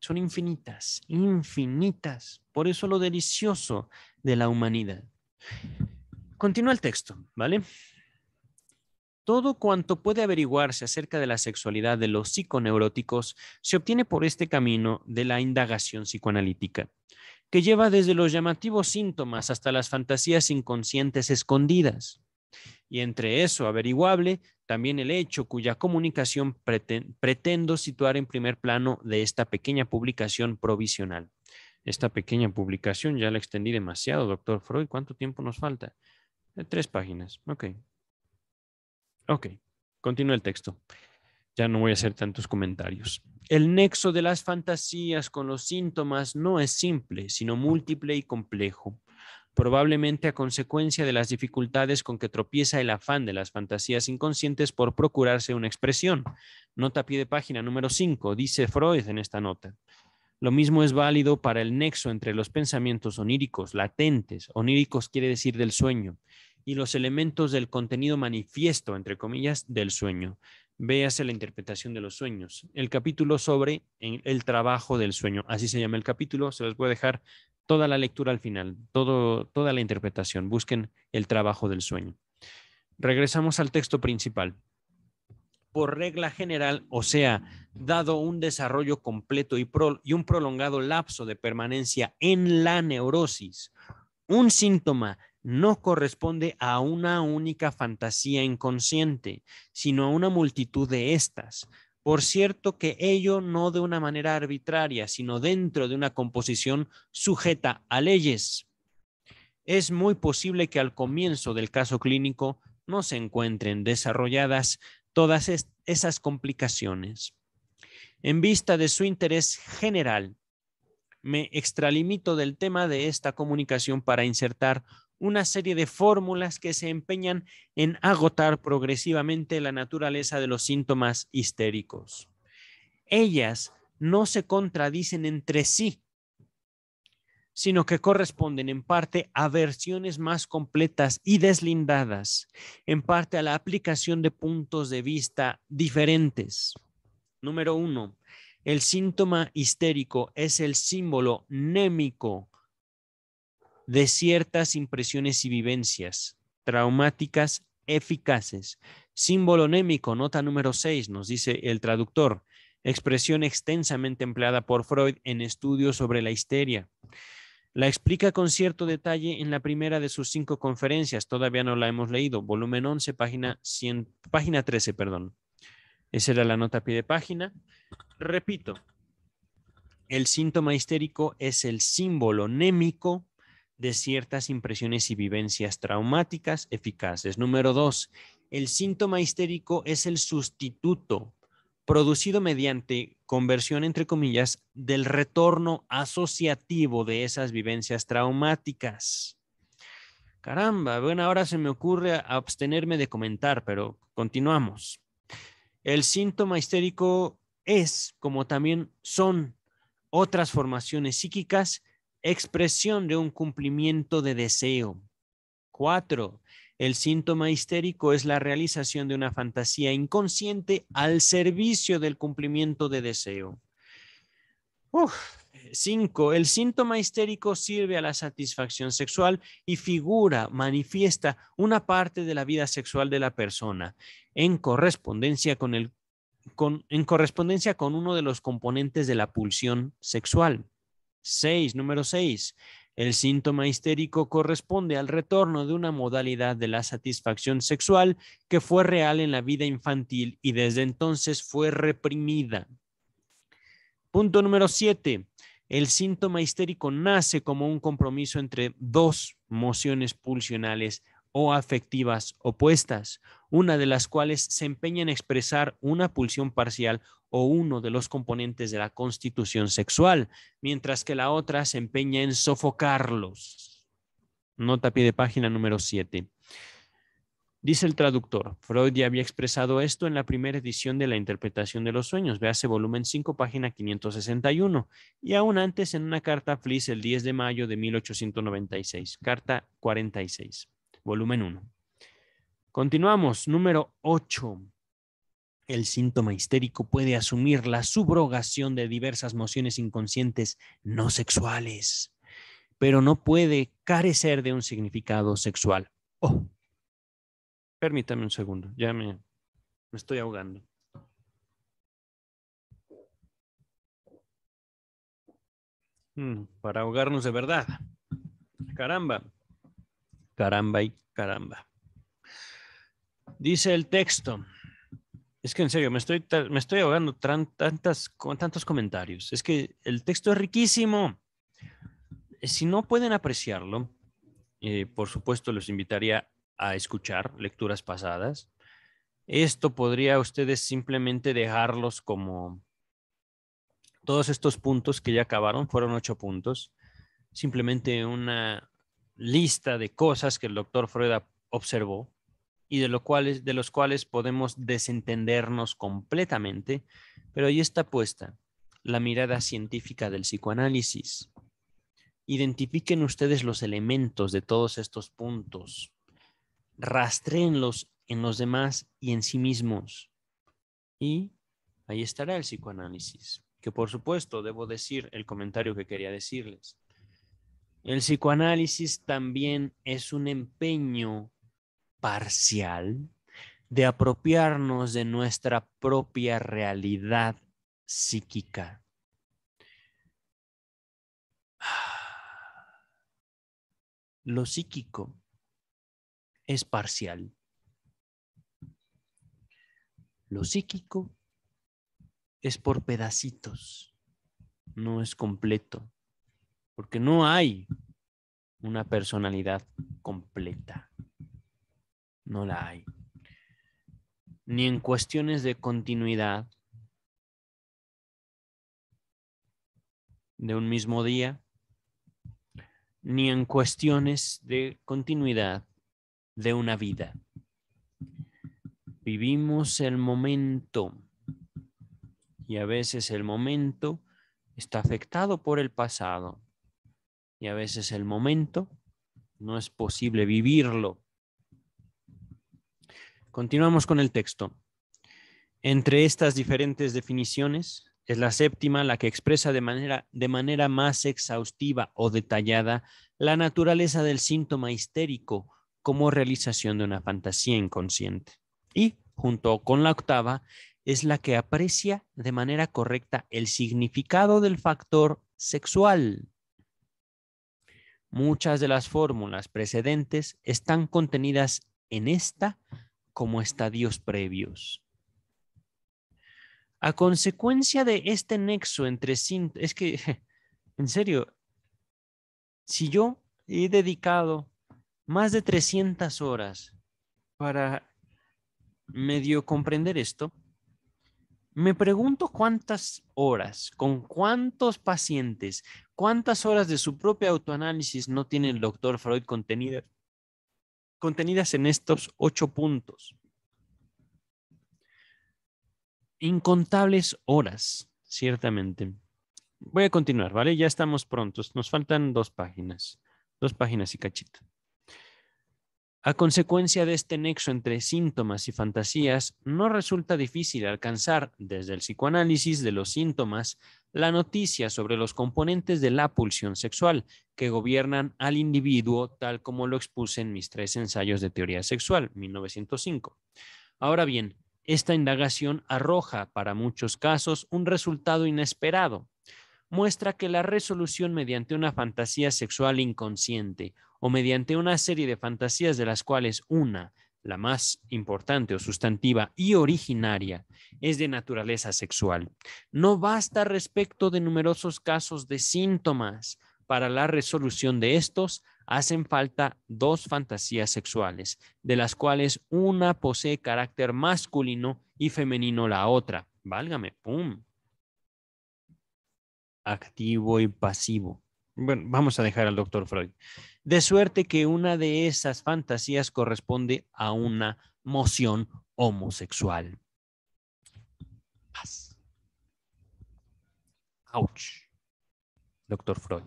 son infinitas, infinitas. Por eso lo delicioso de la humanidad. Continúa el texto, ¿vale? Todo cuanto puede averiguarse acerca de la sexualidad de los psiconeuróticos se obtiene por este camino de la indagación psicoanalítica, que lleva desde los llamativos síntomas hasta las fantasías inconscientes escondidas. Y entre eso averiguable, también el hecho cuya comunicación pretendo situar en primer plano de esta pequeña publicación provisional. Esta pequeña publicación ya la extendí demasiado, doctor Freud. ¿Cuánto tiempo nos falta? Eh, tres páginas. Ok, Ok, continúa el texto. Ya no voy a hacer tantos comentarios. El nexo de las fantasías con los síntomas no es simple, sino múltiple y complejo, probablemente a consecuencia de las dificultades con que tropieza el afán de las fantasías inconscientes por procurarse una expresión. Nota pie de página número 5, dice Freud en esta nota. Lo mismo es válido para el nexo entre los pensamientos oníricos, latentes. Oníricos quiere decir del sueño y los elementos del contenido manifiesto, entre comillas, del sueño. Véase la interpretación de los sueños. El capítulo sobre el trabajo del sueño. Así se llama el capítulo. Se los voy a dejar toda la lectura al final, todo, toda la interpretación. Busquen el trabajo del sueño. Regresamos al texto principal. Por regla general, o sea, dado un desarrollo completo y un prolongado lapso de permanencia en la neurosis, un síntoma no corresponde a una única fantasía inconsciente, sino a una multitud de estas. Por cierto que ello no de una manera arbitraria, sino dentro de una composición sujeta a leyes. Es muy posible que al comienzo del caso clínico no se encuentren desarrolladas todas esas complicaciones. En vista de su interés general, me extralimito del tema de esta comunicación para insertar una serie de fórmulas que se empeñan en agotar progresivamente la naturaleza de los síntomas histéricos. Ellas no se contradicen entre sí, sino que corresponden en parte a versiones más completas y deslindadas, en parte a la aplicación de puntos de vista diferentes. Número uno, el síntoma histérico es el símbolo némico de ciertas impresiones y vivencias traumáticas eficaces. Símbolo némico, nota número 6, nos dice el traductor, expresión extensamente empleada por Freud en estudios sobre la histeria. La explica con cierto detalle en la primera de sus cinco conferencias, todavía no la hemos leído, volumen 11, página, 100, página 13, perdón. Esa era la nota pie de página. Repito, el síntoma histérico es el símbolo némico de ciertas impresiones y vivencias traumáticas eficaces. Número dos, el síntoma histérico es el sustituto producido mediante conversión, entre comillas, del retorno asociativo de esas vivencias traumáticas. Caramba, bueno, ahora se me ocurre abstenerme de comentar, pero continuamos. El síntoma histérico es, como también son otras formaciones psíquicas, expresión de un cumplimiento de deseo. Cuatro, el síntoma histérico es la realización de una fantasía inconsciente al servicio del cumplimiento de deseo. 5 Cinco, el síntoma histérico sirve a la satisfacción sexual y figura, manifiesta una parte de la vida sexual de la persona en correspondencia con, el, con, en correspondencia con uno de los componentes de la pulsión sexual. 6. Número 6. El síntoma histérico corresponde al retorno de una modalidad de la satisfacción sexual que fue real en la vida infantil y desde entonces fue reprimida. Punto número 7. El síntoma histérico nace como un compromiso entre dos mociones pulsionales o afectivas opuestas, una de las cuales se empeña en expresar una pulsión parcial o uno de los componentes de la constitución sexual, mientras que la otra se empeña en sofocarlos. Nota pie de página número 7. Dice el traductor, Freud ya había expresado esto en la primera edición de la Interpretación de los Sueños, véase volumen 5, página 561, y aún antes en una carta a Fliss el 10 de mayo de 1896, carta 46, volumen 1. Continuamos, número 8. El síntoma histérico puede asumir la subrogación de diversas emociones inconscientes no sexuales, pero no puede carecer de un significado sexual. Oh, permítame un segundo, ya me, estoy ahogando. Mm, para ahogarnos de verdad. Caramba. Caramba y caramba. Dice el texto, es que en serio, me estoy, me estoy ahogando tantas, con tantos comentarios. Es que el texto es riquísimo. Eh, si no pueden apreciarlo, eh, por supuesto los invitaría a escuchar lecturas pasadas. Esto podría ustedes simplemente dejarlos como todos estos puntos que ya acabaron, fueron ocho puntos, simplemente una lista de cosas que el doctor Freud observó y de, cuales, de los cuales podemos desentendernos completamente, pero ahí está puesta la mirada científica del psicoanálisis. Identifiquen ustedes los elementos de todos estos puntos, rastreenlos en los demás y en sí mismos. Y ahí estará el psicoanálisis, que por supuesto debo decir el comentario que quería decirles. El psicoanálisis también es un empeño parcial de apropiarnos de nuestra propia realidad psíquica. *sighs* Lo psíquico es parcial. Lo psíquico es por pedacitos, no es completo, porque no hay una personalidad completa. No la hay. Ni en cuestiones de continuidad de un mismo día, ni en cuestiones de continuidad de una vida. Vivimos el momento y a veces el momento está afectado por el pasado y a veces el momento no es posible vivirlo Continuamos con el texto. Entre estas diferentes definiciones, es la séptima la que expresa de manera, de manera más exhaustiva o detallada la naturaleza del síntoma histérico como realización de una fantasía inconsciente. Y, junto con la octava, es la que aprecia de manera correcta el significado del factor sexual. Muchas de las fórmulas precedentes están contenidas en esta como estadios previos. A consecuencia de este nexo entre es que, *laughs* en serio, si yo he dedicado más de 300 horas para medio comprender esto, me pregunto cuántas horas, con cuántos pacientes, cuántas horas de su propio autoanálisis no tiene el doctor Freud contenido contenidas en estos ocho puntos. Incontables horas, ciertamente. Voy a continuar, ¿vale? Ya estamos prontos. Nos faltan dos páginas, dos páginas y cachito. A consecuencia de este nexo entre síntomas y fantasías, no resulta difícil alcanzar, desde el psicoanálisis de los síntomas, la noticia sobre los componentes de la pulsión sexual que gobiernan al individuo, tal como lo expuse en mis tres ensayos de teoría sexual, 1905. Ahora bien, esta indagación arroja, para muchos casos, un resultado inesperado. Muestra que la resolución mediante una fantasía sexual inconsciente o mediante una serie de fantasías de las cuales una la más importante o sustantiva y originaria, es de naturaleza sexual. No basta respecto de numerosos casos de síntomas. Para la resolución de estos hacen falta dos fantasías sexuales, de las cuales una posee carácter masculino y femenino la otra. Válgame, ¡pum! Activo y pasivo. Bueno, vamos a dejar al doctor Freud de suerte que una de esas fantasías corresponde a una moción homosexual. Ouch. Doctor Freud.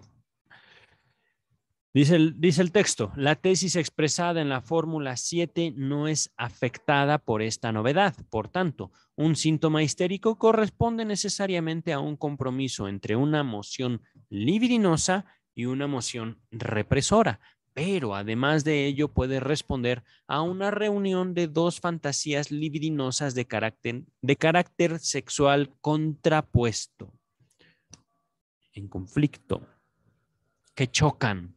Dice el, dice el, texto, la tesis expresada en la fórmula 7 no es afectada por esta novedad. Por tanto, un síntoma histérico corresponde necesariamente a un compromiso entre una moción libidinosa y una emoción represora, pero además de ello puede responder a una reunión de dos fantasías libidinosas de carácter, de carácter sexual contrapuesto, en conflicto, que chocan.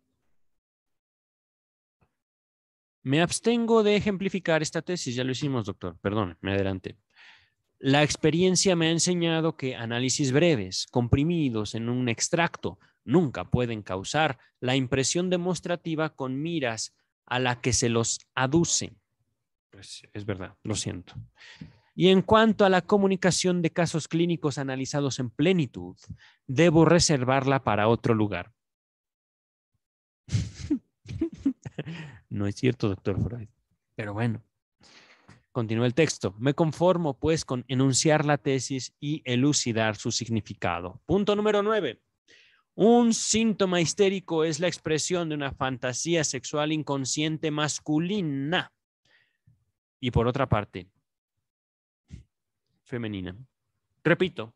Me abstengo de ejemplificar esta tesis, ya lo hicimos, doctor, perdón, me adelanté. La experiencia me ha enseñado que análisis breves, comprimidos en un extracto, nunca pueden causar la impresión demostrativa con miras a la que se los aduce. es verdad, lo siento. Y en cuanto a la comunicación de casos clínicos analizados en plenitud, debo reservarla para otro lugar. *laughs* no es cierto, doctor Freud, pero bueno. Continúa el texto. Me conformo pues con enunciar la tesis y elucidar su significado. Punto número nueve. Un síntoma histérico es la expresión de una fantasía sexual inconsciente masculina y por otra parte, femenina. Repito,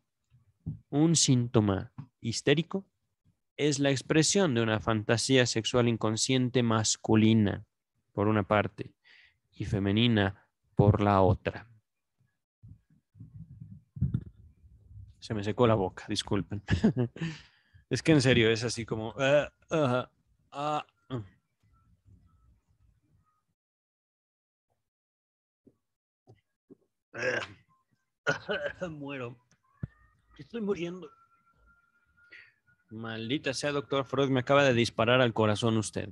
un síntoma histérico es la expresión de una fantasía sexual inconsciente masculina por una parte y femenina por la otra. Se me secó la boca, disculpen. *laughs* Es que en serio, es así como... Ah, ah, mm". *laughs* Muero. Estoy muriendo. Maldita sea, doctor Freud, me acaba de disparar al corazón usted.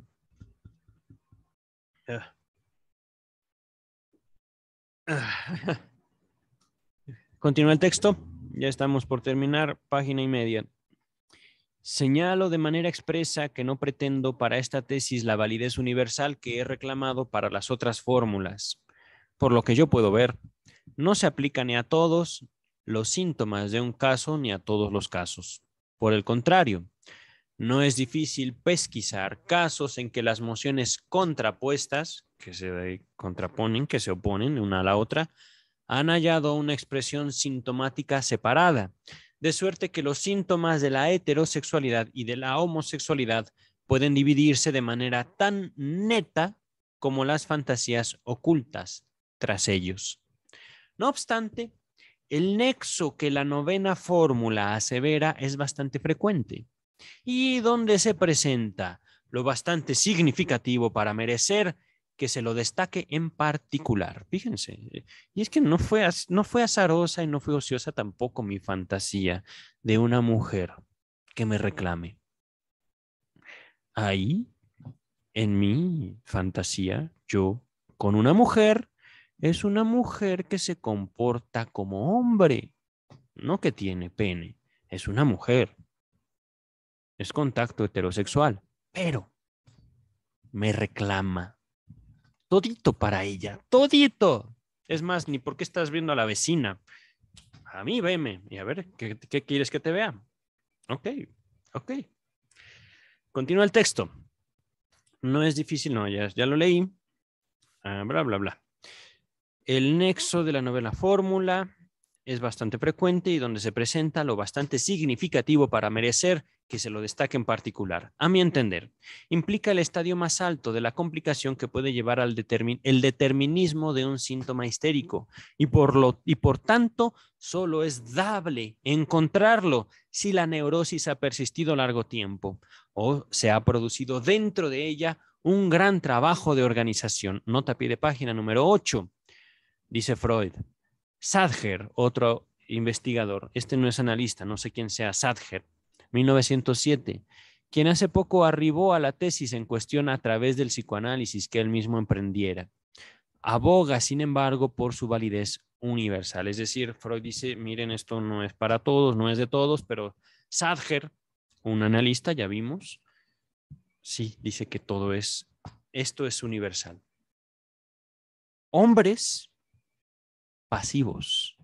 Ah. *laughs* Continúa el texto. Ya estamos por terminar. Página y media. Señalo de manera expresa que no pretendo para esta tesis la validez universal que he reclamado para las otras fórmulas. Por lo que yo puedo ver, no se aplica ni a todos los síntomas de un caso ni a todos los casos. Por el contrario, no es difícil pesquisar casos en que las mociones contrapuestas, que se contraponen, que se oponen una a la otra, han hallado una expresión sintomática separada, de suerte que los síntomas de la heterosexualidad y de la homosexualidad pueden dividirse de manera tan neta como las fantasías ocultas tras ellos. No obstante, el nexo que la novena fórmula asevera es bastante frecuente y donde se presenta lo bastante significativo para merecer que se lo destaque en particular. Fíjense, y es que no fue, no fue azarosa y no fue ociosa tampoco mi fantasía de una mujer que me reclame. Ahí, en mi fantasía, yo con una mujer, es una mujer que se comporta como hombre, no que tiene pene, es una mujer. Es contacto heterosexual, pero me reclama todito para ella, todito. Es más, ni por qué estás viendo a la vecina. A mí veme y a ver, ¿qué, quieres que te vea? Ok, ok. Continúa el texto. No es difícil, no, ya, ya lo leí. Ah, bla, bla, bla. El nexo de la novela fórmula es bastante frecuente y donde se presenta lo bastante significativo para merecer que se lo destaque en particular, a mi entender, implica el estadio más alto de la complicación que puede llevar al el determinismo de un síntoma histérico y por, lo y por tanto solo es dable encontrarlo si la neurosis ha persistido largo tiempo o se ha producido dentro de ella un gran trabajo de organización. Nota pie de página número 8, dice Freud. Sadger, otro investigador, este no es analista, no sé quién sea Sadger, 1907, quien hace poco arribó a la tesis en cuestión a través del psicoanálisis que él mismo emprendiera. Aboga, sin embargo, por su validez universal. Es decir, Freud dice, miren, esto no es para todos, no es de todos, pero Sadger, un analista, ya vimos, sí, dice que todo es, esto es universal. Hombres pasivos.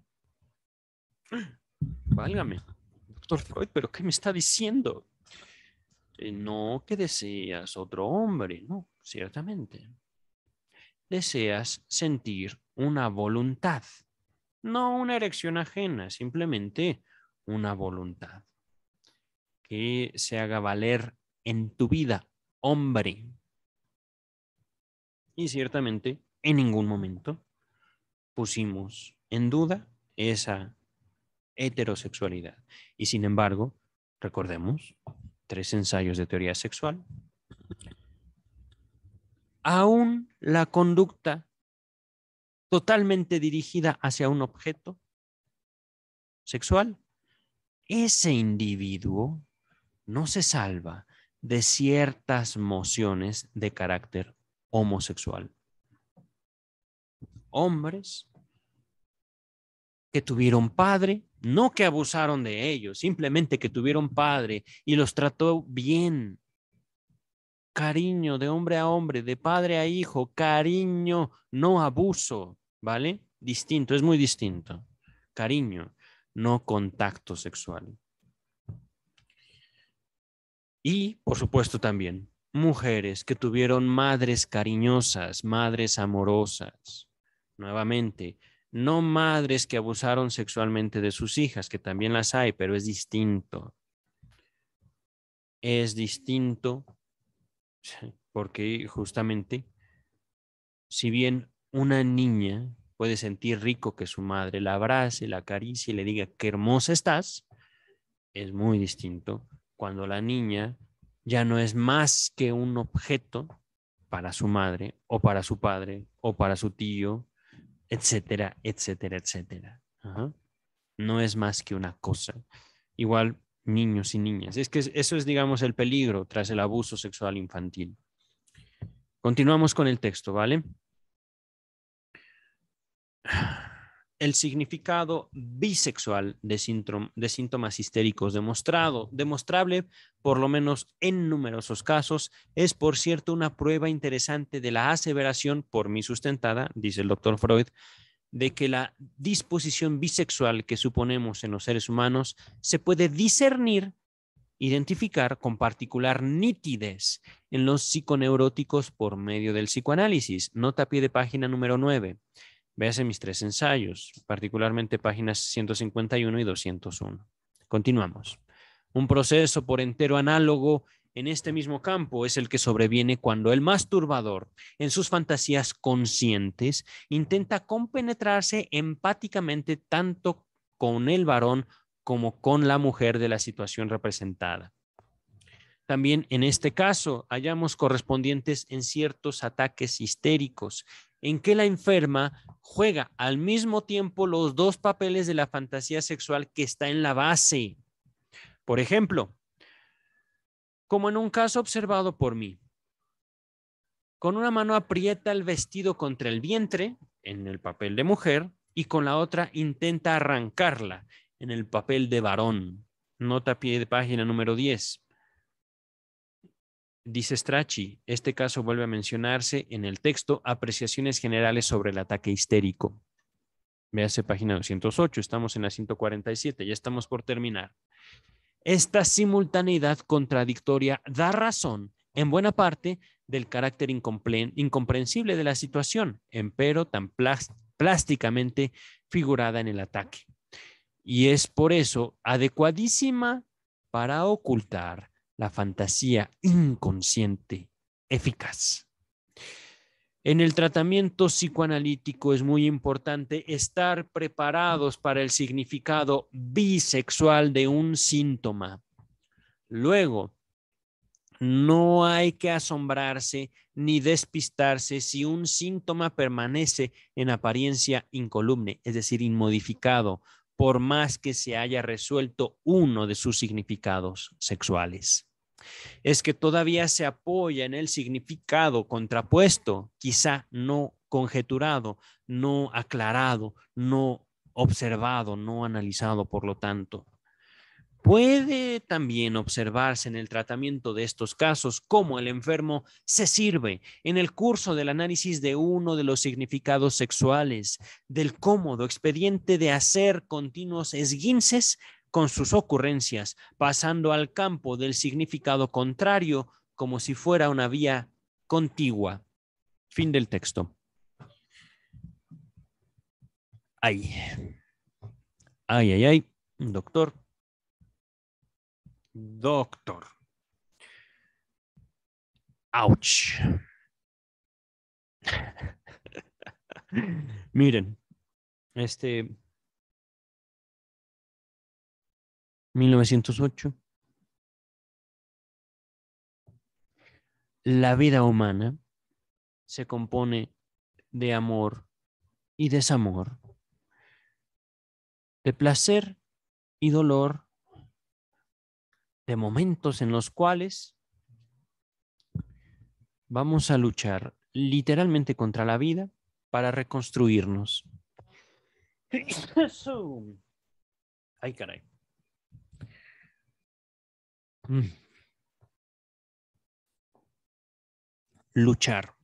¡Ah! Válgame. Freud, pero ¿qué me está diciendo? Eh, no que deseas otro hombre, no, ciertamente. Deseas sentir una voluntad, no una erección ajena, simplemente una voluntad que se haga valer en tu vida, hombre. Y ciertamente en ningún momento pusimos en duda esa heterosexualidad. Y sin embargo, recordemos, tres ensayos de teoría sexual, aún la conducta totalmente dirigida hacia un objeto sexual, ese individuo no se salva de ciertas mociones de carácter homosexual. Hombres que tuvieron padre no que abusaron de ellos, simplemente que tuvieron padre y los trató bien. Cariño de hombre a hombre, de padre a hijo, cariño, no abuso, ¿vale? Distinto, es muy distinto. Cariño, no contacto sexual. Y, por supuesto, también mujeres que tuvieron madres cariñosas, madres amorosas. Nuevamente, no madres que abusaron sexualmente de sus hijas, que también las hay, pero es distinto. Es distinto porque justamente, si bien una niña puede sentir rico que su madre la abrace, la acaricie y le diga qué hermosa estás, es muy distinto cuando la niña ya no es más que un objeto para su madre o para su padre o para su tío etcétera, etcétera, etcétera. No es más que una cosa. Igual niños y niñas. Es que eso es, digamos, el peligro tras el abuso sexual infantil. Continuamos con el texto, ¿vale? el significado bisexual de, síntomas histéricos demostrado, demostrable por lo menos en numerosos casos, es por cierto una prueba interesante de la aseveración por mí sustentada, dice el doctor Freud, de que la disposición bisexual que suponemos en los seres humanos se puede discernir, identificar con particular nitidez en los psiconeuróticos por medio del psicoanálisis. Nota pie de página número 9. Véase mis tres ensayos, particularmente páginas 151 y 201. Continuamos. Un proceso por entero análogo en este mismo campo es el que sobreviene cuando el masturbador, en sus fantasías conscientes, intenta compenetrarse empáticamente tanto con el varón como con la mujer de la situación representada. También en este caso hallamos correspondientes en ciertos ataques histéricos en que la enferma juega al mismo tiempo los dos papeles de la fantasía sexual que está en la base. Por ejemplo, como en un caso observado por mí, con una mano aprieta el vestido contra el vientre, en el papel de mujer, y con la otra intenta arrancarla, en el papel de varón. Nota pie de página número 10. Dice Strachi, este caso vuelve a mencionarse en el texto Apreciaciones generales sobre el ataque histérico. Véase página 208, estamos en la 147, ya estamos por terminar. Esta simultaneidad contradictoria da razón, en buena parte, del carácter incomprensible de la situación, empero tan plásticamente figurada en el ataque. Y es por eso adecuadísima para ocultar la fantasía inconsciente eficaz. En el tratamiento psicoanalítico es muy importante estar preparados para el significado bisexual de un síntoma. Luego, no hay que asombrarse ni despistarse si un síntoma permanece en apariencia incolumne, es decir, inmodificado, por más que se haya resuelto uno de sus significados sexuales es que todavía se apoya en el significado contrapuesto, quizá no conjeturado, no aclarado, no observado, no analizado, por lo tanto. Puede también observarse en el tratamiento de estos casos cómo el enfermo se sirve en el curso del análisis de uno de los significados sexuales, del cómodo expediente de hacer continuos esguinces con sus ocurrencias, pasando al campo del significado contrario como si fuera una vía contigua. Fin del texto. Ay, ay, ay, ay, doctor. Doctor. Ouch. *laughs* Miren, este, 1908. La vida humana se compone de amor y desamor, de placer y dolor, de momentos en los cuales vamos a luchar literalmente contra la vida para reconstruirnos. *coughs* Ay, caray. Mm. Luchar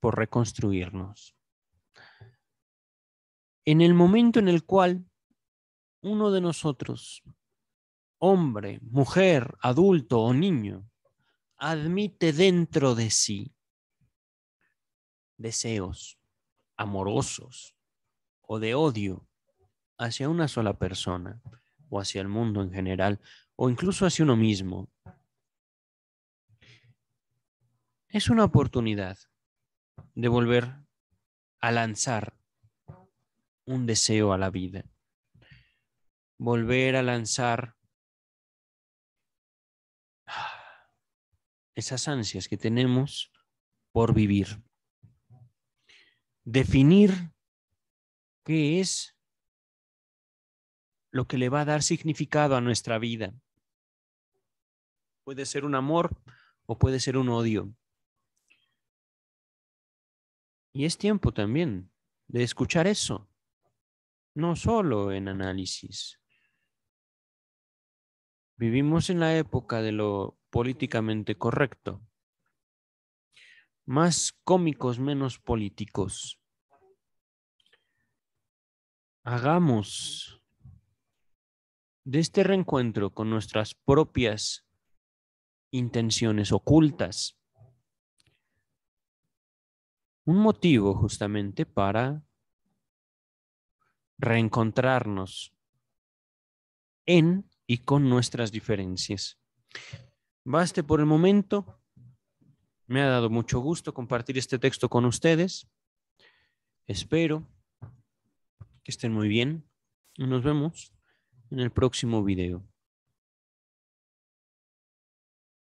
por reconstruirnos. En el momento en el cual uno de nosotros, hombre, mujer, adulto o niño, admite dentro de sí deseos amorosos o de odio hacia una sola persona o hacia el mundo en general o incluso hacia uno mismo. Es una oportunidad de volver a lanzar un deseo a la vida, volver a lanzar esas ansias que tenemos por vivir. Definir qué es lo que le va a dar significado a nuestra vida. Puede ser un amor o puede ser un odio. Y es tiempo también de escuchar eso, no solo en análisis. Vivimos en la época de lo políticamente correcto. Más cómicos, menos políticos. Hagamos de este reencuentro con nuestras propias intenciones ocultas. Un motivo justamente para reencontrarnos en y con nuestras diferencias. Baste por el momento. Me ha dado mucho gusto compartir este texto con ustedes. Espero que estén muy bien. Nos vemos en el próximo video.